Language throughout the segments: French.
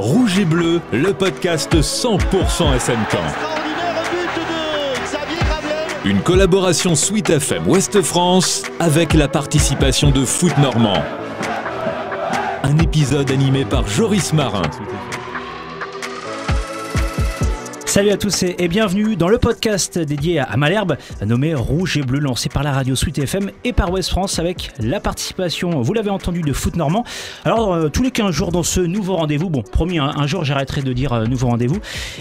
Rouge et Bleu, le podcast 100% SM Une collaboration Suite FM Ouest France avec la participation de Foot Normand. Un épisode animé par Joris Marin. Salut à tous et bienvenue dans le podcast dédié à Malherbe, nommé Rouge et Bleu, lancé par la radio Suite FM et par West France avec la participation, vous l'avez entendu, de Foot Normand. Alors, euh, tous les 15 jours dans ce nouveau rendez-vous, bon, promis, hein, un, jour j'arrêterai de dire euh, nouveau rendez-vous,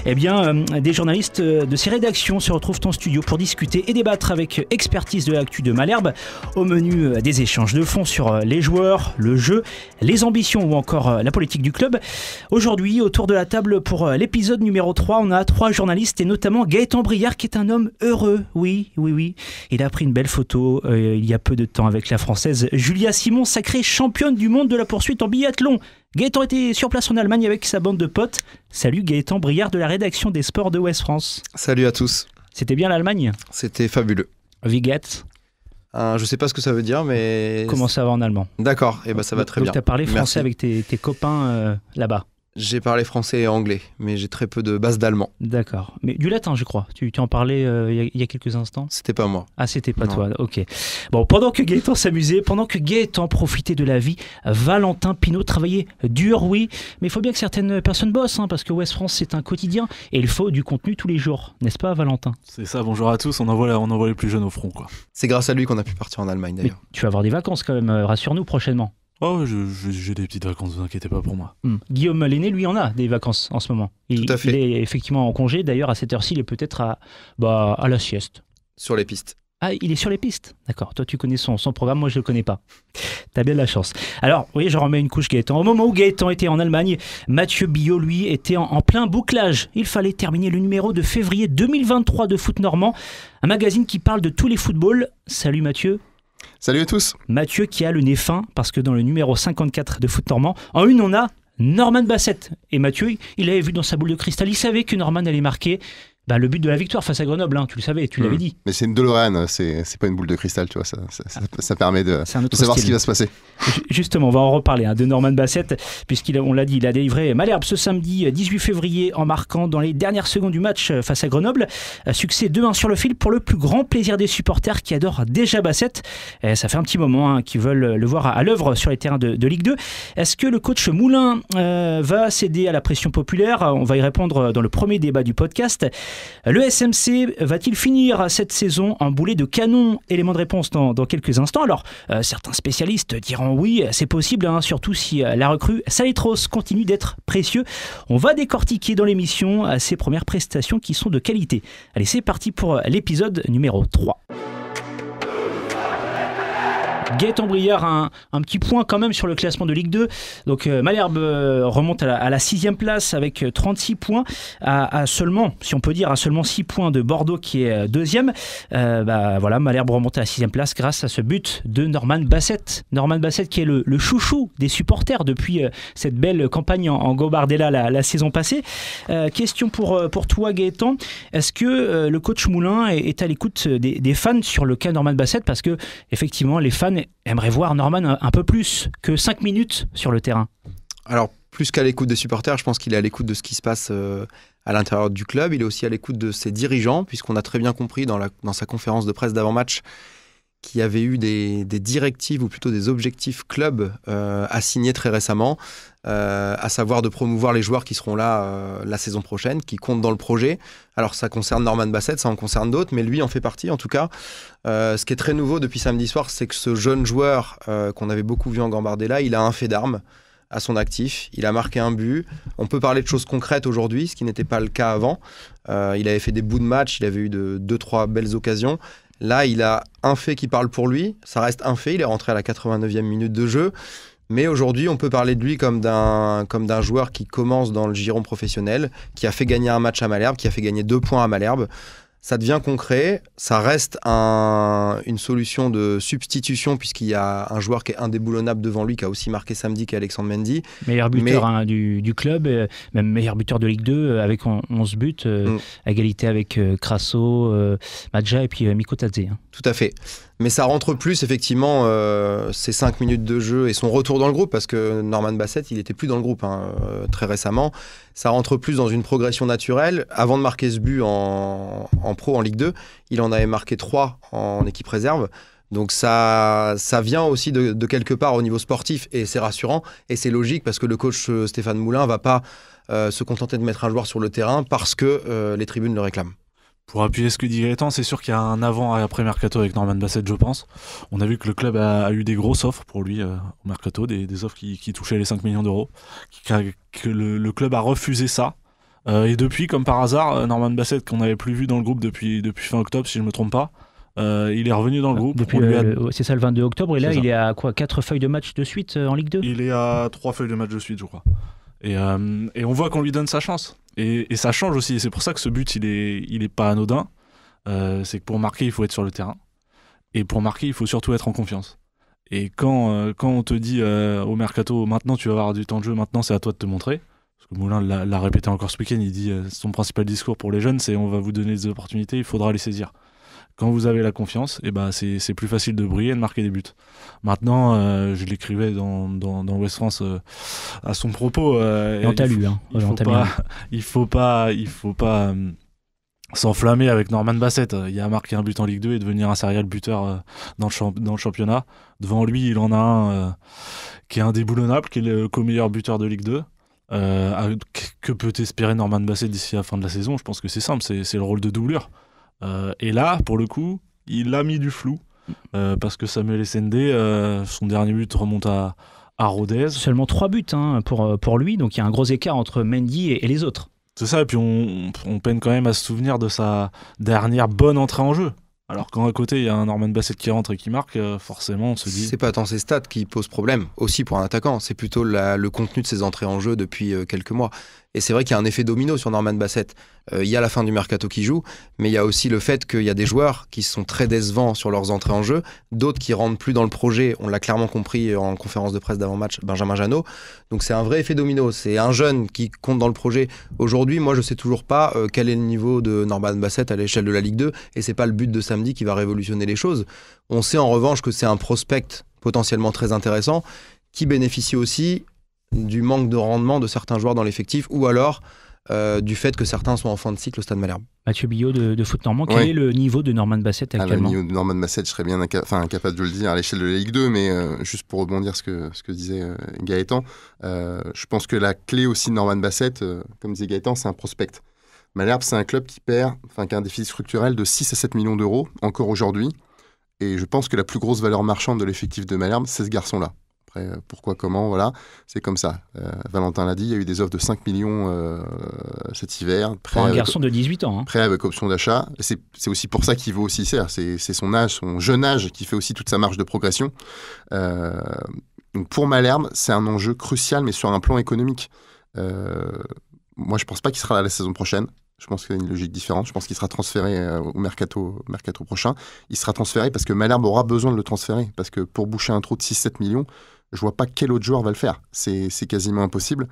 eh bien, euh, des journalistes de ces rédactions se retrouvent en studio pour discuter et débattre avec expertise de l'actu de Malherbe, au menu des échanges de fonds sur les joueurs, le jeu, les ambitions ou encore la politique du club. Aujourd'hui, autour de la table pour l'épisode numéro 3, on a trois trois journalistes et notamment Gaëtan Briard qui est un homme heureux. Oui, oui, oui. Il a pris une belle photo euh, il y a peu de temps avec la française Julia Simon, sacrée championne du monde de la poursuite en biathlon. Gaëtan était sur place en Allemagne avec sa bande de potes. Salut Gaëtan Briard de la rédaction des sports de West France. Salut à tous. C'était bien l'Allemagne C'était fabuleux. Vigette euh, je sais pas ce que ça veut dire, mais. Comment ça va en allemand D'accord, et eh ben ça va très donc, bien. Tu as parlé français avec tes, copains euh, là-bas. J'ai parlé français et anglais, mais j'ai très peu de base d'allemand. D'accord. Mais du latin, je crois. Tu, en parlais euh, il y, a quelques instants. C'était pas moi. Ah, c'était pas toi. Ok. Bon, pendant que Gaëtan s'amusait, pendant que Gaëtan profitait de la vie, Valentin Pinault travaillait dur, oui. Mais il faut bien que certaines personnes bossent, hein, parce que West France, c'est un quotidien et il faut du contenu tous les jours, n'est-ce pas, Valentin C'est ça. Bonjour à tous. On envoie, on envoie les plus jeunes au front, quoi. C'est grâce à lui qu'on a pu partir en Allemagne, d'ailleurs. Tu vas avoir des vacances quand même. Euh, rassure-nous prochainement. Oh, j'ai des petites vacances, vous inquiétez pas pour moi. Hmm. Guillaume l'aîné, lui, en a des vacances en ce moment. Il, est effectivement en congé. D'ailleurs, à cette heure-ci, il est peut-être à, bah, à la sieste. Sur les pistes. Ah, il est sur les pistes. D'accord. Toi, tu connais son, son programme, moi, je ne le connais pas. T'as bien de la chance. Alors, oui, je remets une couche Gaëtan. Au moment où Gaëtan était en Allemagne, Mathieu Billot, lui, était en, plein bouclage. Il fallait terminer le numéro de février 2023 de Foot Normand, un magazine qui parle de tous les footballs. Salut Mathieu. Salut à tous. Mathieu qui a le nez fin parce que dans le numéro 54 de Foot Normand, en une on a Norman Bassett. Et Mathieu, il avait vu dans sa boule de cristal, il savait que Norman allait marquer. Bah, le but de la victoire face à Grenoble, hein, tu le savais, tu hmm. l'avais dit. Mais c'est une DeLorean, c'est, c'est pas une boule de cristal, tu vois, ça, ça, ah. permet de, savoir ce qui va se passer. Justement, on va en reparler hein, de Norman Bassett, puisqu'on l'a dit, il a délivré Malherbe ce samedi 18 euh, février en marquant dans les dernières secondes du match euh, face à Grenoble. Euh, succès 2-1 sur le fil pour le plus grand plaisir des supporters qui adorent déjà Bassett. ça fait un petit moment hein, qu'ils veulent le voir à, l'œuvre sur les terrains de, Ligue 2. Est-ce que le coach Moulin va céder à la pression populaire On va y répondre dans le premier débat du podcast. Le SMC va-t-il finir cette saison en boulet de canon Élément de réponse dans, quelques instants. Alors, euh, certains spécialistes diront oui, c'est possible, hein, surtout si euh, la recrue Salitros continue d'être précieux. On va décortiquer dans l'émission euh, ses premières prestations qui sont de qualité. Allez, c'est parti pour l'épisode numéro 3. Gaëtan Brière un, un, petit point quand même sur le classement de Ligue 2. Donc euh, Malherbe euh, remonte à la, 6 sixième place avec 36 euh, points, à, seulement, si on peut dire, à seulement 6 points de Bordeaux qui est deuxième. Euh, bah, voilà, Malherbe remonte à la sixième place grâce à ce but de Norman Bassett. Norman Bassett qui est le, chouchou des supporters depuis cette belle campagne en, Gobardella la, la, saison passée. question pour, pour toi Gaëtan, est-ce que le coach Moulin est, à l'écoute des, des fans sur le cas Norman Bassett Parce que effectivement les fans aimerait voir Norman euh, un peu plus que 5 minutes sur le terrain Alors, plus qu'à l'écoute des supporters, je pense qu'il est à l'écoute de ce qui se passe euh, à l'intérieur du club. Il est aussi à l'écoute de ses dirigeants, puisqu'on a très bien compris dans, sa conférence de presse d'avant-match qu'il y avait eu des, directives, ou plutôt des objectifs club euh, assignés très récemment. Euh, à savoir de promouvoir les joueurs qui seront là euh, la saison prochaine, qui comptent dans le projet. Alors ça concerne Norman Bassett, ça en concerne d'autres, mais lui en fait partie en tout cas. Euh, ce qui est très nouveau depuis samedi soir, c'est que ce jeune joueur qu'on avait beaucoup vu en là il a un fait d'armes à son actif, il a marqué un but. On peut parler de choses concrètes aujourd'hui, ce qui n'était pas le cas avant. il avait fait des bouts de match, il avait eu de, deux, trois belles occasions. Là, il a un fait qui parle pour lui, ça reste un fait, il est rentré à la 89e minute de jeu. Mais aujourd'hui, on peut parler de lui comme d'un, comme d'un joueur qui commence dans le giron professionnel, qui a fait gagner un match à Malherbe, qui a fait gagner deux points à Malherbe. Ça devient concret, ça reste une solution de substitution puisqu'il y a un joueur qui est indéboulonnable devant lui, qui a aussi marqué samedi, qui est Alexandre Mendy. Meilleur buteur hein, du, club, euh, même meilleur buteur de Ligue 2 euh, avec 11 buts, à euh, mm. égalité avec Crasso, Madja et puis Mikotadze. Hein. Tout à fait. Mais ça rentre plus, effectivement, euh, ces ses 5 minutes de jeu et son retour dans le groupe, parce que Norman Bassett, il n'était plus dans le groupe hein, euh, très récemment. Ça rentre plus dans une progression naturelle. Avant de marquer ce but en, pro, en Ligue 2, il en avait marqué trois en équipe réserve. Donc ça, ça vient aussi de, quelque part au niveau sportif et c'est rassurant et c'est logique parce que le coach euh, Stéphane Moulin va pas se contenter de mettre un joueur sur le terrain parce que les tribunes le réclament. Pour appuyer ce que dit Gaëtan, c'est sûr qu'il y a un avant et après mercato avec Norman Bassett, je pense. On a vu que le club a, eu des grosses offres pour lui euh, au mercato, des, offres qui, touchaient les 5 millions d'euros, que le, club a refusé ça. Euh, et depuis, comme par hasard, euh, Norman Bassett, qu'on n'avait plus vu dans le groupe depuis, fin octobre, si je ne me trompe pas, il est revenu dans le ah, groupe. C'est ça le 22 octobre, et là, il est à quoi 4 feuilles de match de suite en Ligue 2 Il est à 3 feuilles de match de suite, je crois. et, on voit qu'on lui donne sa chance. Et, ça change aussi. c'est pour ça que ce but, il est, il est pas anodin. Euh, c'est que pour marquer, il faut être sur le terrain. Et pour marquer, il faut surtout être en confiance. Et quand, euh, quand on te dit euh, au mercato, maintenant tu vas avoir du temps de jeu, maintenant c'est à toi de te montrer. Parce que Moulin l'a répété encore ce week-end, il dit son principal discours pour les jeunes, c'est on va vous donner des opportunités, il faudra les saisir quand vous avez la confiance, et eh ben c'est, c'est plus facile de briller et de marquer des buts. Maintenant, euh, je l'écrivais dans, dans, dans West France euh, à son propos. Euh, et on t'a lu, Il faut, pas, il faut pas, s'enflammer avec Norman Bassett. Il a marqué un but en Ligue 2 et devenir un serial buteur dans le, dans le championnat. Devant lui, il en a un qui est indéboulonnable, qui est le co-meilleur buteur de Ligue 2. que peut espérer Norman Bassett d'ici la fin de la saison Je pense que c'est simple, c'est, c'est le rôle de doublure. Euh, et là, pour le coup, il a mis du flou. Euh, parce que Samuel Essendé, euh, son dernier but remonte à, à Rodez. Seulement trois buts hein, pour, pour lui, donc il y a un gros écart entre Mendy et, les autres. C'est ça, et puis on, peine quand même à se souvenir de sa dernière bonne entrée en jeu. Alors quand à côté il y a un Norman Bassett qui rentre et qui marque, forcément on se dit. C'est pas tant ses stats qui posent problème, aussi pour un attaquant, c'est plutôt le contenu de ses entrées en jeu depuis quelques mois. Et c'est vrai qu'il y a un effet domino sur Norman Bassett. Euh, il y a la fin du mercato qui joue, mais il y a aussi le fait qu'il y a des joueurs qui sont très décevants sur leurs entrées en jeu, d'autres qui rentrent plus dans le projet. On l'a clairement compris en conférence de presse d'avant-match, Benjamin Janot. Donc c'est un vrai effet domino. C'est un jeune qui compte dans le projet. Aujourd'hui, moi, je ne sais toujours pas euh, quel est le niveau de Norman Bassett à l'échelle de la Ligue 2, et c'est pas le but de samedi qui va révolutionner les choses. On sait en revanche que c'est un prospect potentiellement très intéressant qui bénéficie aussi du manque de rendement de certains joueurs dans l'effectif ou alors euh, du fait que certains sont en fin de cycle au Stade Malherbe. Mathieu Billot de, Foot Normand, quel est le niveau de Norman Bassett ah bah, actuellement Le niveau de Norman Bassett, je serais bien incapable de le dire à l'échelle de la Ligue 2, mais euh, juste pour rebondir ce que, ce que disait euh, Gaëtan, je pense que la clé aussi de Norman Bassett, comme disait Gaëtan, c'est un prospect. Malherbe, c'est un club qui perd, enfin qui a un déficit structurel de 6 à 7 millions d'euros encore aujourd'hui. Et je pense que la plus grosse valeur marchande de l'effectif de Malherbe, c'est ce garçon-là. Euh, pourquoi, comment, voilà, c'est comme ça. Euh, Valentin l'a dit, il y a eu des offres de 5 millions euh, cet hiver. Pour un garçon de 18 ans. Hein. Prêt avec option d'achat. C'est aussi pour ça qu'il vaut aussi cher. C'est son âge, son jeune âge qui fait aussi toute sa marge de progression. pour Malherbe, c'est un enjeu crucial, mais sur un plan économique. moi, je ne pense pas qu'il sera là la saison prochaine. Je pense qu'il y a une logique différente. Je pense qu'il sera transféré au mercato, mercato prochain. Il sera transféré parce que Malherbe aura besoin de le transférer. Parce que pour boucher un trou de 6-7 millions, je vois pas quel autre joueur va le faire. C'est quasiment impossible.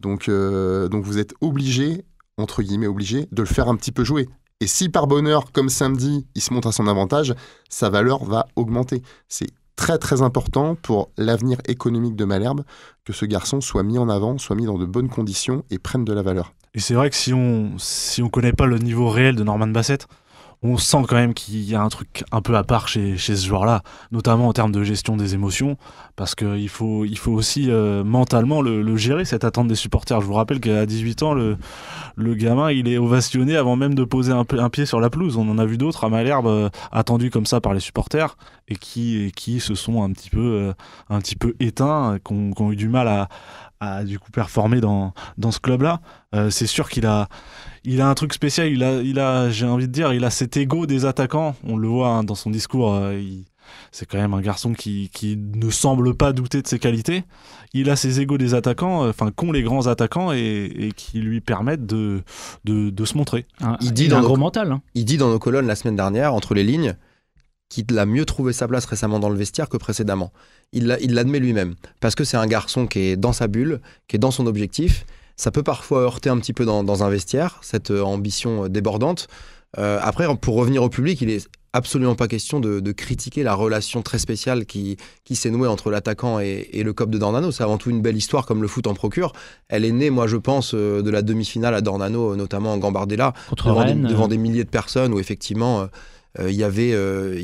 Donc, euh, donc vous êtes obligé, entre guillemets obligé, de le faire un petit peu jouer. Et si par bonheur, comme samedi, il se montre à son avantage, sa valeur va augmenter. C'est très très important pour l'avenir économique de Malherbe que ce garçon soit mis en avant, soit mis dans de bonnes conditions et prenne de la valeur. Et c'est vrai que si on si on connaît pas le niveau réel de Norman Bassett, on sent quand même qu'il y a un truc un peu à part chez, chez ce joueur-là, notamment en termes de gestion des émotions, parce qu'il faut, il faut aussi euh, mentalement le, gérer, cette attente des supporters. Je vous rappelle qu'à 18 ans, le, le gamin, il est ovationné avant même de poser un, pied sur la pelouse. On en a vu d'autres à Malherbe, euh, attendus comme ça par les supporters, et qui, qui se sont un petit peu, euh, un petit peu éteints, qui ont eu du mal à, du coup performer dans, dans ce club-là. Euh, c'est sûr qu'il a, il a un truc spécial. Il a, j'ai envie de dire, il a cet ego des attaquants. On le voit hein, dans son discours. Euh, c'est quand même un garçon qui, ne semble pas douter de ses qualités. Il a ses égos des attaquants, euh, enfin, qu'ont les grands attaquants et, qui lui permettent de, se montrer. il dit gros mental. Hein. Il dit dans nos colonnes la semaine dernière, entre les lignes, qu'il a mieux trouvé sa place récemment dans le vestiaire que précédemment. Il l'admet lui-même. Parce que c'est un garçon qui est dans sa bulle, qui est dans son objectif ça peut parfois heurter un petit peu dans, un vestiaire, cette euh, ambition euh, débordante. Euh, après, pour revenir au public, il est absolument pas question de, critiquer la relation très spéciale qui, qui s'est nouée entre l'attaquant et, le cop de Dornano. C'est avant tout une belle histoire comme le foot en procure. Elle est née, moi je pense, de la demi-finale à Dornano, notamment en Gambardella, devant, des, milliers de personnes où effectivement il y avait,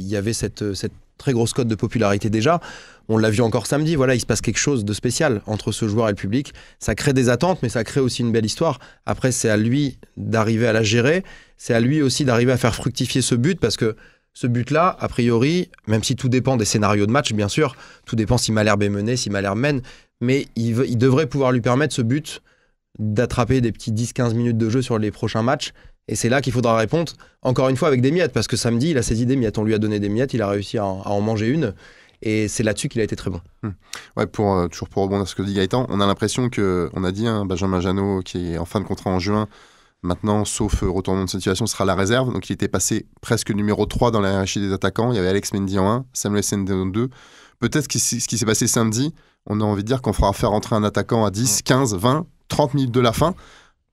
y avait cette, cette très grosse cote de popularité déjà. On l'a vu encore samedi, voilà, il se passe quelque chose de spécial entre ce joueur et le public. Ça crée des attentes, mais ça crée aussi une belle histoire. Après, c'est à lui d'arriver à la gérer. C'est à lui aussi d'arriver à faire fructifier ce but parce que ce but-là, a priori, même si tout dépend des scénarios de match, bien sûr, tout dépend si Malherbe est mené, si Malherbe mène, mais il, il devrait pouvoir lui permettre ce but d'attraper des petits 10-15 minutes de jeu sur les prochains matchs et c'est là qu'il faudra répondre, encore une fois, avec des miettes, parce que samedi, il a saisi des miettes. On lui a donné des miettes, il a réussi à en, manger une. Et c'est là-dessus qu'il a été très bon. Hmm. Ouais, pour, euh, toujours pour rebondir sur ce que dit Gaëtan, on a l'impression que, on a dit, hein, Benjamin Janot, qui est en fin de contrat en juin, maintenant, sauf euh, retournement de situation, sera la réserve. Donc il était passé presque numéro 3 dans la hiérarchie des attaquants. Il y avait Alex Mendy en 1, Samuel Sende en 2. Peut-être que ce qui s'est passé samedi, on a envie de dire qu'on fera faire entrer un attaquant à 10, 15, 20, 30 minutes de la fin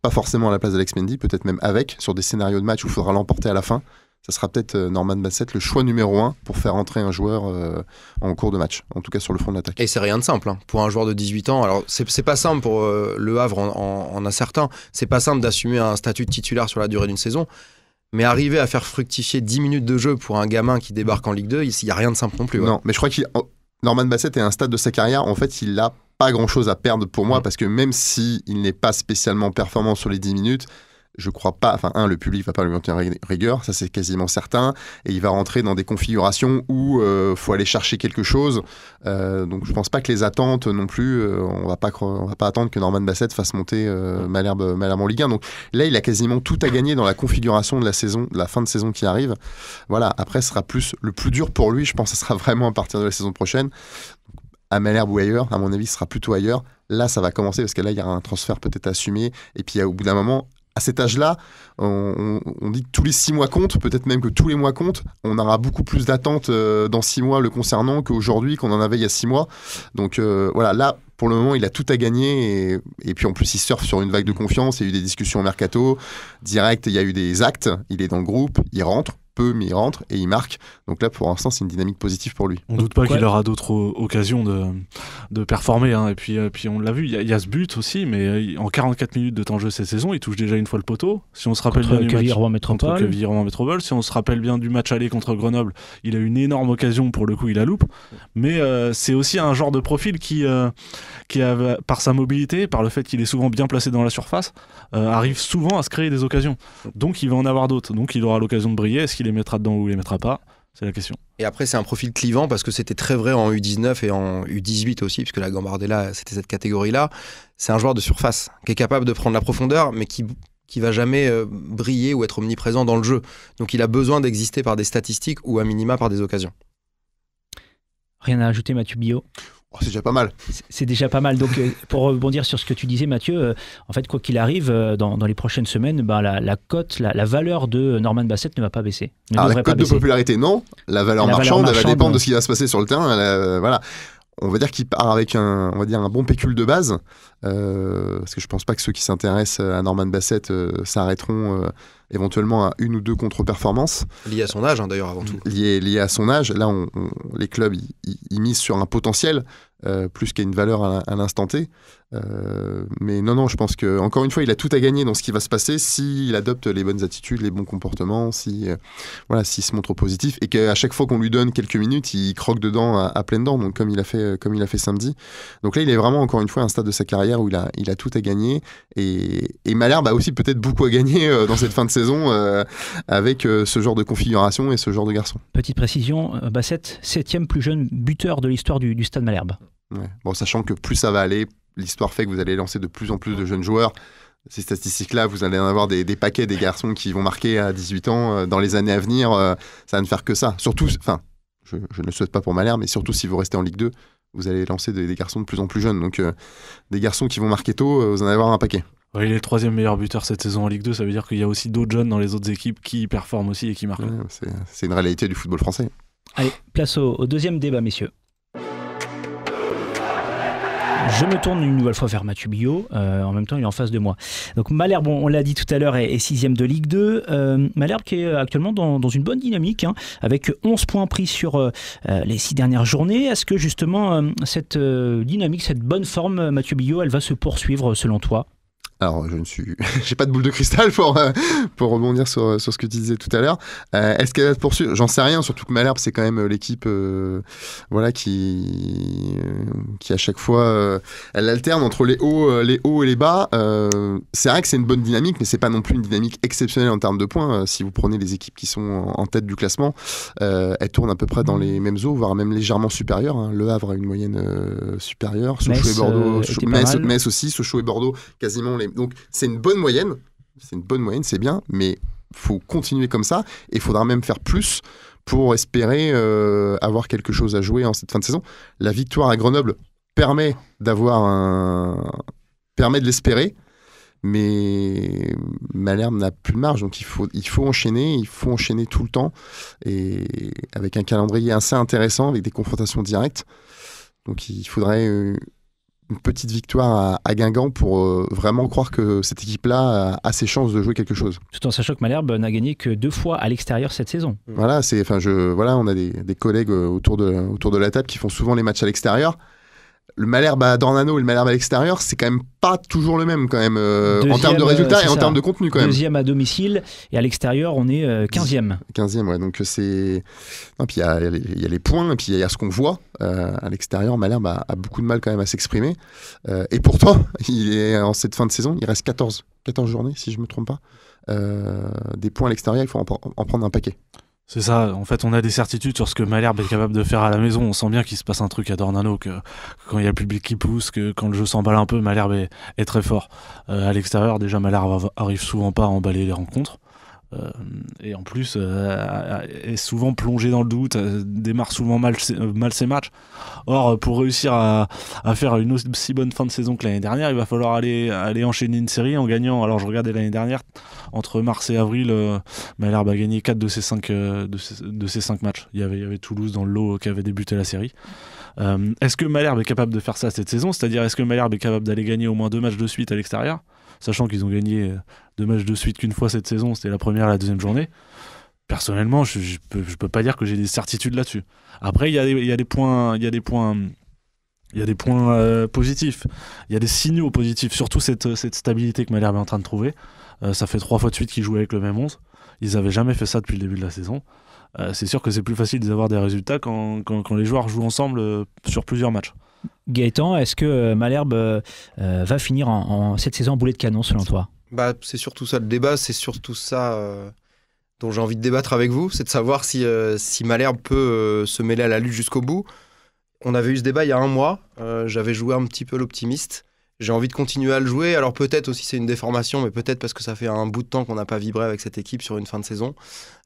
pas forcément à la place d'Alex Mendy, peut-être même avec, sur des scénarios de match où il faudra l'emporter à la fin. Ça sera peut-être euh, Norman Bassett le choix numéro un pour faire entrer un joueur euh, en cours de match, en tout cas sur le front de l'attaque. Et c'est rien de simple hein. pour un joueur de 18 ans. Alors c'est pas simple pour euh, Le Havre, en, en, a certains. C'est pas simple d'assumer un statut de titulaire sur la durée d'une saison. Mais arriver à faire fructifier 10 minutes de jeu pour un gamin qui débarque en Ligue 2, il n'y a rien de simple non plus. Non, mais je crois que Norman Bassett est un stade de sa carrière. En fait, il a pas grand-chose à perdre pour moi, mm. parce que même si il n'est pas spécialement performant sur les 10 minutes, je crois pas, enfin un, le public va pas lui montrer rigueur, ça c'est quasiment certain, et il va rentrer dans des configurations où euh, faut aller chercher quelque chose. Euh, donc je pense pas que les attentes non plus, euh, on va pas on va pas attendre que Norman Bassett fasse monter mm. Malherbe, Malherbe en Ligue 1. Donc là il a quasiment tout à gagner dans la configuration de la saison, la fin de saison qui arrive. Voilà, après sera plus le plus dur pour lui, je pense, que sera vraiment à partir de la saison prochaine à Malherbe ou ailleurs, à mon avis, ce sera plutôt ailleurs. Là, ça va commencer parce que là, il y aura un transfert peut-être assumé. Et puis, au bout d'un moment, à cet âge-là, on, dit que tous les six mois comptent, peut-être même que tous les mois comptent. On aura beaucoup plus d'attentes euh, dans six mois le concernant qu'aujourd'hui, qu'on en avait il y a six mois. Donc euh, voilà, là, pour le moment, il a tout à gagner. Et, et, puis en plus, il surfe sur une vague de confiance. Il y a eu des discussions mercato. Direct, il y a eu des actes. Il est dans le groupe, il rentre mais il rentre et il marque. Donc là, pour l'instant, c'est une dynamique positive pour lui. On doute pas qu'il aura d'autres occasions de, de performer. Hein. Et puis, euh, puis on l'a vu, il y, a ce but aussi, mais euh, en 44 minutes de temps de jeu cette saison, il touche déjà une fois le poteau. Si on se rappelle bien du match si on se rappelle bien du match aller contre Grenoble, il a une énorme occasion pour le coup, il la loupe. Mais euh, c'est aussi un genre de profil qui, qui par sa mobilité, par le fait qu'il est souvent bien placé dans la surface, arrive souvent à se créer des occasions. Donc il va en avoir d'autres. Donc il aura l'occasion de briller. Est-ce qu'il est mettra dedans ou les mettra pas C'est la question. Et après, c'est un profil clivant parce que c'était très vrai en U19 et en U18 aussi, puisque la Gambardella, c'était cette catégorie-là. C'est un joueur de surface qui est capable de prendre la profondeur, mais qui qui va jamais euh, briller ou être omniprésent dans le jeu. Donc il a besoin d'exister par des statistiques ou à minima par des occasions. Rien à ajouter, Mathieu Bio Oh, c'est déjà pas mal. C'est déjà pas mal. Donc, euh, pour rebondir sur ce que tu disais, Mathieu, euh, en fait, quoi qu'il arrive, euh, dans, les prochaines semaines, ben, la, cote, la, valeur de Norman Bassett ne va pas baisser. Ah, la cote de popularité, non. La valeur, marchande, elle va dépendre de ce qui va se passer sur le terrain. voilà on va dire qu'il part avec un, on va dire un bon pécule de base, parce que je pense pas que ceux qui s'intéressent à Norman Bassett s'arrêteront éventuellement à une ou deux contre-performances. Liées à son âge, hein, d'ailleurs, avant tout. Liées, lié à son âge. Là, on, les clubs, ils misent sur un potentiel euh, plus qu'à une valeur à, l'instant T. Euh, mais non, non, je pense que encore une fois, il a tout à gagner dans ce qui va se passer s'il adopte les bonnes attitudes, les bons comportements, si euh, voilà, s'il se montre positif et qu'à chaque fois qu'on lui donne quelques minutes, il croque dedans à, pleines dents. Donc comme il a fait, comme il a fait samedi. Donc là, il est vraiment encore une fois à un stade de sa carrière où il a, il a tout à gagner et, et Malherbe a aussi peut-être beaucoup à gagner dans cette fin de saison euh, avec euh, ce genre de configuration et ce genre de garçon. Petite précision, euh, Bassett, septième plus jeune buteur de l'histoire du, Stade Malherbe. Bon, sachant que plus ça va aller, l'histoire fait que vous allez lancer de plus en plus de jeunes joueurs. Ces statistiques-là, vous allez en avoir des, paquets des garçons qui vont marquer à 18 ans dans les années à venir. ça va ne faire que ça. Surtout, enfin, je, ne souhaite pas pour Malherbe, mais surtout si vous restez en Ligue 2, vous allez lancer des, garçons de plus en plus jeunes. Donc, des garçons qui vont marquer tôt, vous en allez avoir un paquet il est le troisième meilleur buteur cette saison en Ligue 2, ça veut dire qu'il y a aussi d'autres jeunes dans les autres équipes qui performent aussi et qui marquent. c'est une réalité du football français. Allez, place au, deuxième débat, messieurs. Je me tourne une nouvelle fois vers Mathieu Billot. Euh, en même temps, il est en face de moi. Donc Malherbe, on, l'a dit tout à l'heure, est, sixième de Ligue 2. Euh, Malherbe qui est euh, actuellement dans, une bonne dynamique, hein, avec 11 points pris sur les six dernières journées. Est-ce que justement cette dynamique, cette bonne forme, Mathieu Billot, elle va se poursuivre selon toi alors, je ne suis, j'ai pas de boule de cristal pour, euh, pour rebondir sur, euh, sur, ce que tu disais tout à l'heure. Euh, est-ce qu'elle va se poursuivre J'en sais rien, surtout que Malherbe, c'est quand même l'équipe voilà, qui, qui, à chaque fois, elle alterne entre les hauts, les hauts et les bas. c'est vrai que c'est une bonne dynamique, mais c'est pas non plus une dynamique exceptionnelle en termes de points. si vous prenez les équipes qui sont en, tête du classement, elles tournent à peu près dans les mêmes eaux, voire même légèrement supérieures. Hein. Le Havre a une moyenne supérieure, Sochaux et Bordeaux, Sochaux, Metz, aussi, Sochaux et Bordeaux, quasiment les donc c'est une bonne moyenne, c'est une bonne moyenne, c'est bien, mais faut continuer comme ça et il faudra même faire plus pour espérer euh, avoir quelque chose à jouer en cette fin de saison. La victoire à Grenoble permet d'avoir un... permet de l'espérer, mais Malherbe n'a plus de marge, donc il faut, il faut enchaîner, il faut enchaîner tout le temps, et avec un calendrier assez intéressant, avec des confrontations directes. Donc il faudrait euh, une petite victoire à, Guingamp pour euh, vraiment croire que cette équipe-là a, ses chances de jouer quelque chose. Tout en sachant que Malherbe n'a gagné que deux fois à l'extérieur cette saison. Voilà, c'est, enfin, je, voilà on a des, collègues euh, autour de, autour de la table qui font souvent les matchs à l'extérieur le Malherbe à Dornano et le Malherbe à l'extérieur, c'est quand même pas toujours le même quand même euh, en termes de résultats euh, et en termes de contenu quand même. Deuxième à domicile et à l'extérieur on est euh, quinzième. Quinzième, e ouais donc c'est puis il y, a les points puis il y a ce qu'on voit à l'extérieur Malherbe a, beaucoup de mal quand même à s'exprimer et pourtant il est en cette fin de saison il reste 14 14 journées si je me trompe pas des points à l'extérieur il faut en prendre un paquet. C'est ça, en fait on a des certitudes sur ce que Malherbe est capable de faire à la maison, on sent bien qu'il se passe un truc à Dornano, que, quand il y a le public qui pousse, que quand le jeu s'emballe un peu, Malherbe est, très fort. Euh, à l'extérieur déjà Malherbe arrive souvent pas à emballer les rencontres, euh, et en plus, euh, est souvent plongé dans le doute, euh, démarre souvent mal, mal ses matchs. Or, pour réussir à, faire une aussi bonne fin de saison que l'année dernière, il va falloir aller, aller enchaîner une série en gagnant. Alors, je regardais l'année dernière, entre mars et avril, Malherbe a gagné 4 de ses 5, de ses, matchs. Il y, avait, y avait Toulouse dans le lot qui avait débuté la série. est-ce que Malherbe est capable de faire ça cette saison C'est-à-dire, est-ce que Malherbe est capable d'aller gagner au moins deux matchs de suite à l'extérieur Sachant qu'ils ont gagné de matchs de suite qu'une fois cette saison, c'était la première et la deuxième journée. Personnellement, je ne peux, je peux, pas dire que j'ai des certitudes là-dessus. Après, il y, a des, y a des points, il y a des points, il y a des points euh, positifs, il y a des signaux positifs, surtout cette, cette stabilité que Malherbe est en train de trouver. Euh, ça fait trois fois de suite qu'ils jouait avec le même onze. Ils n'avaient jamais fait ça depuis le début de la saison. Euh, c'est sûr que c'est plus facile d'avoir des résultats quand, quand, les joueurs jouent ensemble sur plusieurs matchs. Gaëtan, est-ce que Malherbe va finir en, en, cette saison en boulet de canon selon toi bah, C'est surtout ça le débat, c'est surtout ça euh, dont j'ai envie de débattre avec vous, c'est de savoir si, euh, Malherbe peut euh, se mêler à la lutte jusqu'au bout. On avait eu ce débat il y a un mois, j'avais joué un petit peu l'optimiste. J'ai envie de continuer à le jouer. Alors peut-être aussi c'est une déformation, mais peut-être parce que ça fait un bout de temps qu'on n'a pas vibré avec cette équipe sur une fin de saison.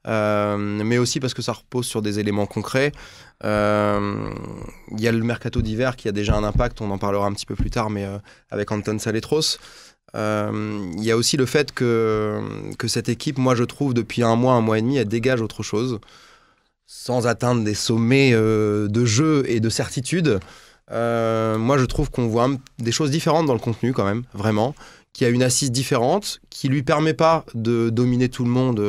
mais aussi parce que ça repose sur des éléments concrets. Il y a le mercato d'hiver qui a déjà un impact, on en parlera un petit peu plus tard, mais avec Anton Saletros. Euh, il y a aussi le fait que, que cette équipe, moi je trouve, depuis un mois, un mois et demi, elle dégage autre chose, sans atteindre des sommets euh, de jeu et de certitude. Euh, moi, je trouve qu'on voit des choses différentes dans le contenu quand même, vraiment, qui a une assise différente, qui lui permet pas de dominer tout le monde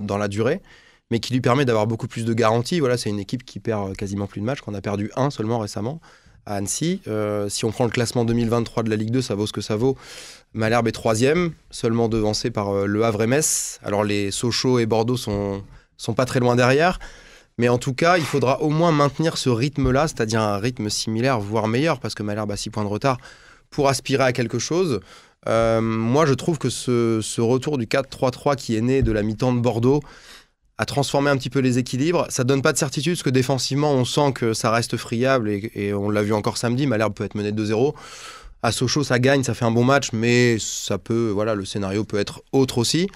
dans la durée, mais qui lui permet d'avoir beaucoup plus de garanties. Voilà, c'est une équipe qui perd quasiment plus de matchs, qu'on a perdu un seulement récemment à Annecy. si on prend le classement 2023 de la Ligue 2, ça vaut ce que ça vaut. Malherbe est troisième, seulement devancé par euh, Le Havre et Metz. Alors les Sochaux et Bordeaux sont, sont pas très loin derrière. Mais en tout cas, il faudra au moins maintenir ce rythme-là, c'est-à-dire un rythme similaire, voire meilleur, parce que Malherbe a six points de retard, pour aspirer à quelque chose. Euh, moi, je trouve que ce, retour du 4-3-3 qui est né de la mi-temps de Bordeaux a transformé un petit peu les équilibres. Ça donne pas de certitude, parce que défensivement, on sent que ça reste friable, et, et on l'a vu encore samedi, Malherbe peut être mené 2-0 à Sochaux, ça gagne, ça fait un bon match, mais ça peut, voilà, le scénario peut être autre aussi.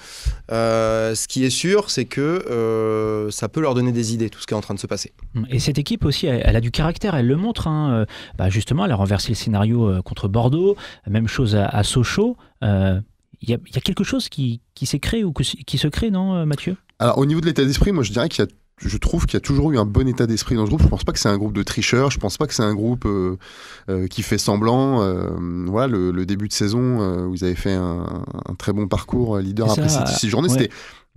Euh, ce qui est sûr, c'est que euh, ça peut leur donner des idées, tout ce qui est en train de se passer. Et cette équipe aussi, elle, a du caractère, elle le montre. Hein. Euh, bah, justement, elle a renversé le scénario contre Bordeaux, même chose à, Sochaux. Il y, a quelque chose qui, s'est créé ou qui se crée, non, Mathieu alors, au niveau de l'état d'esprit, moi je dirais qu'il y a je trouve qu'il y a toujours eu un bon état d'esprit dans ce groupe. Je pense pas que c'est un groupe de tricheurs, je pense pas que c'est un groupe euh, euh, qui fait semblant. Euh, voilà, le, début de saison vous avez fait un, très bon parcours leader après ces six journées, c'était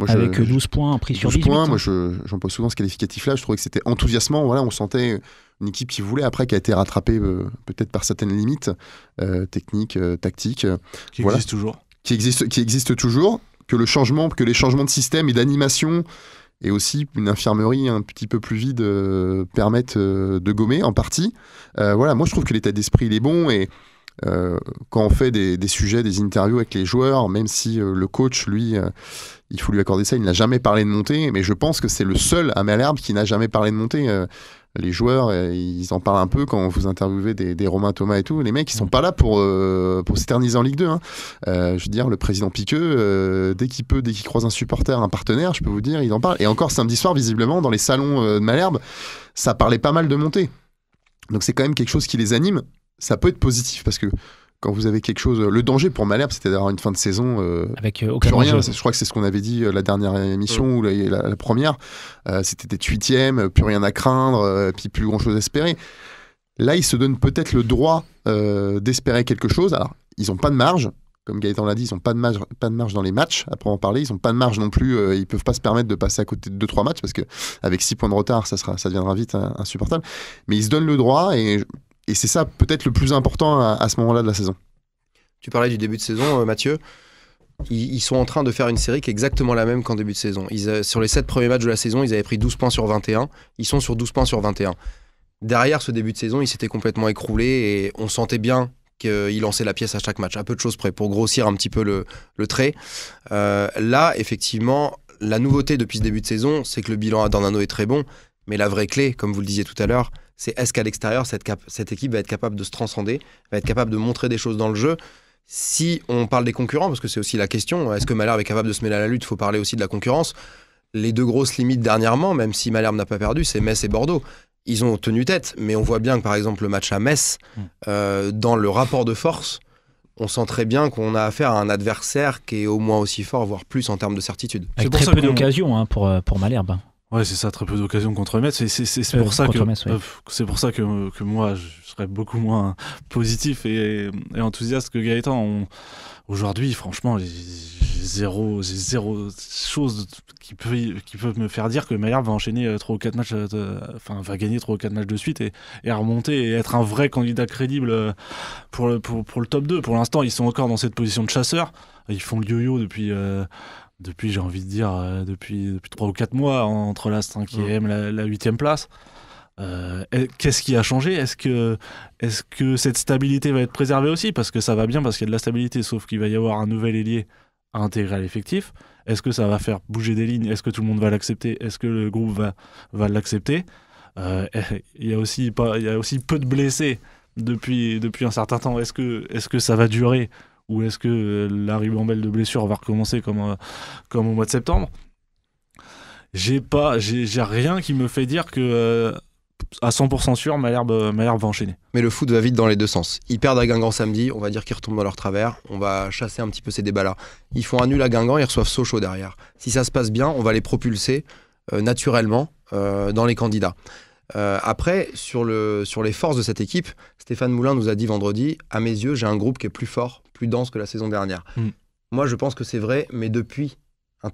avec 12 points pris sur points, moi j'emploie souvent ce qualificatif-là, je trouvais que c'était enthousiasmant, voilà, on sentait une équipe qui voulait, après qui a été rattrapée peut-être par certaines limites techniques, tactiques. Qui voilà. existe toujours. Qui existe, qui existe toujours, que le changement, que les changements de système et d'animation et aussi une infirmerie un petit peu plus vide euh, permettent euh, de gommer en partie. Euh, voilà, moi je trouve que l'état d'esprit il est bon et quand on fait des, sujets, des interviews avec les joueurs, même si le coach, lui, il faut lui accorder ça, il n'a jamais parlé de monter, mais je pense que c'est le seul à Malherbe qui n'a jamais parlé de montée les joueurs, ils en parlent un peu quand vous interviewez des, des Romain Thomas et tout. Les mecs, ils sont pas là pour, euh, pour s'éterniser en Ligue 2. Hein. Euh, je veux dire, le président Piqueux, euh, dès qu'il peut, dès qu'il croise un supporter, un partenaire, je peux vous dire, il en parle. Et encore samedi soir, visiblement, dans les salons de Malherbe, ça parlait pas mal de montée. Donc c'est quand même quelque chose qui les anime. Ça peut être positif parce que quand vous avez quelque chose. Euh, le danger pour Malherbe, c'était d'avoir une fin de saison euh, avec euh, aucun rien. Je crois que c'est ce qu'on avait dit la dernière émission mm. ou la, première. c'était d'être huitième, plus rien à craindre, puis plus grand chose à espérer. Là, ils se donnent peut-être le droit d'espérer quelque chose. Alors, ils n'ont pas de marge. Comme Gaëtan l'a dit, ils n'ont pas, de marge, pas de marge dans les matchs, après en parler. Ils n'ont pas de marge non plus. ils ne peuvent pas se permettre de passer à côté de 2-3 matchs parce qu'avec 6 points de retard, ça, sera, ça deviendra vite insupportable. Mais ils se donnent le droit et et c'est ça peut-être le plus important à, ce moment-là de la saison. Tu parlais du début de saison, euh, Mathieu. Ils, sont en train de faire une série qui est exactement la même qu'en début de saison. sur les sept premiers matchs de la saison, ils avaient pris 12 points sur 21. Ils sont sur 12 points sur 21. Derrière ce début de saison, ils s'étaient complètement écroulés et on sentait bien qu'ils lançaient la pièce à chaque match, à peu de choses près, pour grossir un petit peu le, trait. Euh, là, effectivement, la nouveauté depuis ce début de saison, c'est que le bilan à Dornano est très bon, mais la vraie clé, comme vous le disiez tout à l'heure, c'est est-ce qu'à l'extérieur, cette, cette, équipe va être capable de se transcender, va être capable de montrer des choses dans le jeu Si on parle des concurrents, parce que c'est aussi la question, est-ce que Malherbe est capable de se mêler à la lutte Il faut parler aussi de la concurrence. Les deux grosses limites dernièrement, même si Malherbe n'a pas perdu, c'est Metz et Bordeaux. Ils ont tenu tête, mais on voit bien que par exemple le match à Metz, mm. euh, dans le rapport de force, on sent très bien qu'on a affaire à un adversaire qui est au moins aussi fort, voire plus en termes de certitude. C'est pour ça occasion hein, pour, euh, pour Malherbe. Hein. Ouais, c'est ça, très peu d'occasions contre Metz. C'est euh, pour, ça que, euh, c'est pour ça que, que moi, je serais beaucoup moins positif et, enthousiaste que Gaëtan. Aujourd'hui, franchement, j'ai zéro, zéro chose qui peut, qui peut me faire dire que Maillard va enchaîner euh, trois ou quatre matchs, enfin, va gagner 3 ou 4 matchs de suite et, et remonter et être un vrai candidat crédible pour le, pour, pour le top 2. Pour l'instant, ils sont encore dans cette position de chasseur. Ils font le yo-yo depuis. Euh, depuis, j'ai envie de dire, euh, depuis, depuis 3 ou 4 mois, hein, entre la 5e et mm. la huitième place. Euh, qu'est-ce qui a changé Est-ce que, est -ce que cette stabilité va être préservée aussi Parce que ça va bien, parce qu'il y a de la stabilité, sauf qu'il va y avoir un nouvel ailier à intégrer à l'effectif. Est-ce que ça va faire bouger des lignes Est-ce que tout le monde va l'accepter Est-ce que le groupe va, va l'accepter euh, Il y, a aussi peu de blessés depuis, depuis un certain temps. Est-ce que, est -ce que ça va durer ou est-ce que euh, la ribambelle de blessures va recommencer comme, euh, comme au mois de septembre J'ai pas, j'ai rien qui me fait dire que euh, à 100% sûr, ma l'herbe va enchaîner. Mais le foot va vite dans les deux sens. Ils perdent à Guingamp samedi, on va dire qu'ils retombent dans leur travers, on va chasser un petit peu ces débats-là. Ils font un nul à Guingamp, ils reçoivent Sochaux derrière. Si ça se passe bien, on va les propulser naturellement dans les candidats. après, sur, le, sur les forces de cette équipe, Stéphane Moulin nous a dit vendredi, à mes yeux, j'ai un groupe qui est plus fort plus dense que la saison dernière. Mm. Moi, je pense que c'est vrai, mais depuis un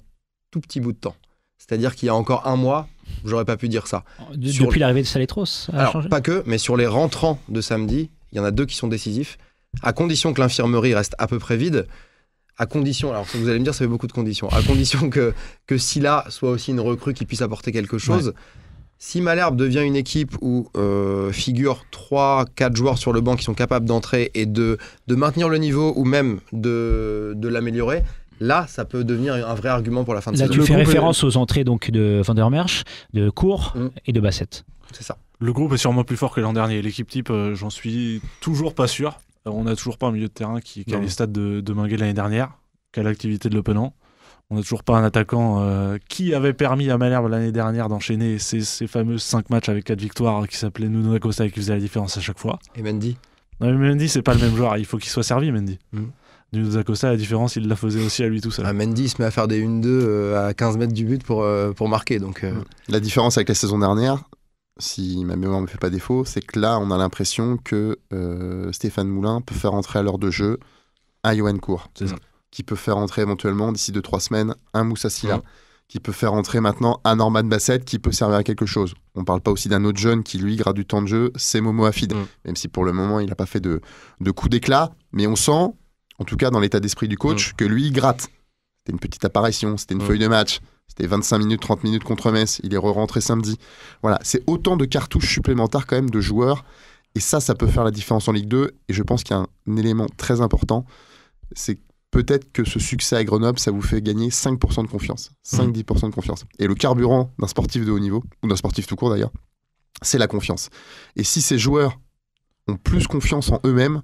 tout petit bout de temps. C'est-à-dire qu'il y a encore un mois, j'aurais pas pu dire ça. Oh, depuis l'arrivée de Saletros Alors, pas que, mais sur les rentrants de samedi, il y en a deux qui sont décisifs. À condition que l'infirmerie reste à peu près vide, à condition, alors vous allez me dire, ça fait beaucoup de conditions, à condition que, que Silla soit aussi une recrue qui puisse apporter quelque chose. Si Malherbe devient une équipe où euh, figurent 3-4 joueurs sur le banc qui sont capables d'entrer et de, de, maintenir le niveau ou même de, l'améliorer, là, ça peut devenir un vrai argument pour la fin de saison. Là, tu fais référence aux entrées donc, de Van der Merch, de Cour mm. et de Bassett. C'est ça. Le groupe est sûrement plus fort que l'an dernier. L'équipe type, euh, j'en suis toujours pas sûr. Euh, on n'a toujours pas un milieu de terrain qui, a les stats de, de l'année dernière, qui a l'activité de l'openant. On n'a toujours pas un attaquant euh, qui avait permis à Malherbe l'année dernière d'enchaîner ces, fameux 5 matchs avec 4 victoires euh, qui s'appelait Nuno Acosta et qui faisait la différence à chaque fois. Et Mendy Non, mais Mendy, c'est pas le même joueur. Il faut qu'il soit servi, Mendy. Hmm. Nuno Acosta, la différence, il la faisait aussi à lui tout seul. Ah, Mendy se met à faire des 1-2 euh, à 15 mètres du but pour, pour marquer. Donc, hmm. La différence avec la saison dernière, si ma mémoire ne me fait pas défaut, c'est que là, on a l'impression que Stéphane Moulin peut faire entrer à l'heure de jeu à Johan C'est ça qui peut faire entrer éventuellement d'ici 2 trois semaines un Moussa Silla, mmh. qui peut faire entrer maintenant un Norman Bassett qui peut servir à quelque chose. On parle pas aussi d'un autre jeune qui lui gratte du temps de jeu, c'est Momo Afid, mmh. même si pour le moment il n'a pas fait de, de coup d'éclat, mais on sent, en tout cas dans l'état d'esprit du coach, mmh. que lui gratte. C'était une petite apparition, c'était une feuille de match. C'était 25 minutes, 30 minutes contre Metz. Il est re-rentré samedi. Voilà, c'est autant de cartouches supplémentaires quand même de joueurs. Et ça, ça peut faire la différence en Ligue 2. Et je pense qu'il y a élément très important. C'est peut-être que ce succès à Grenoble, ça vous fait gagner 5% de confiance, 5-10% de confiance. Et le carburant d'un sportif de haut niveau, ou d'un sportif tout court d'ailleurs, c'est la confiance. Et si ces joueurs ont plus confiance en eux-mêmes,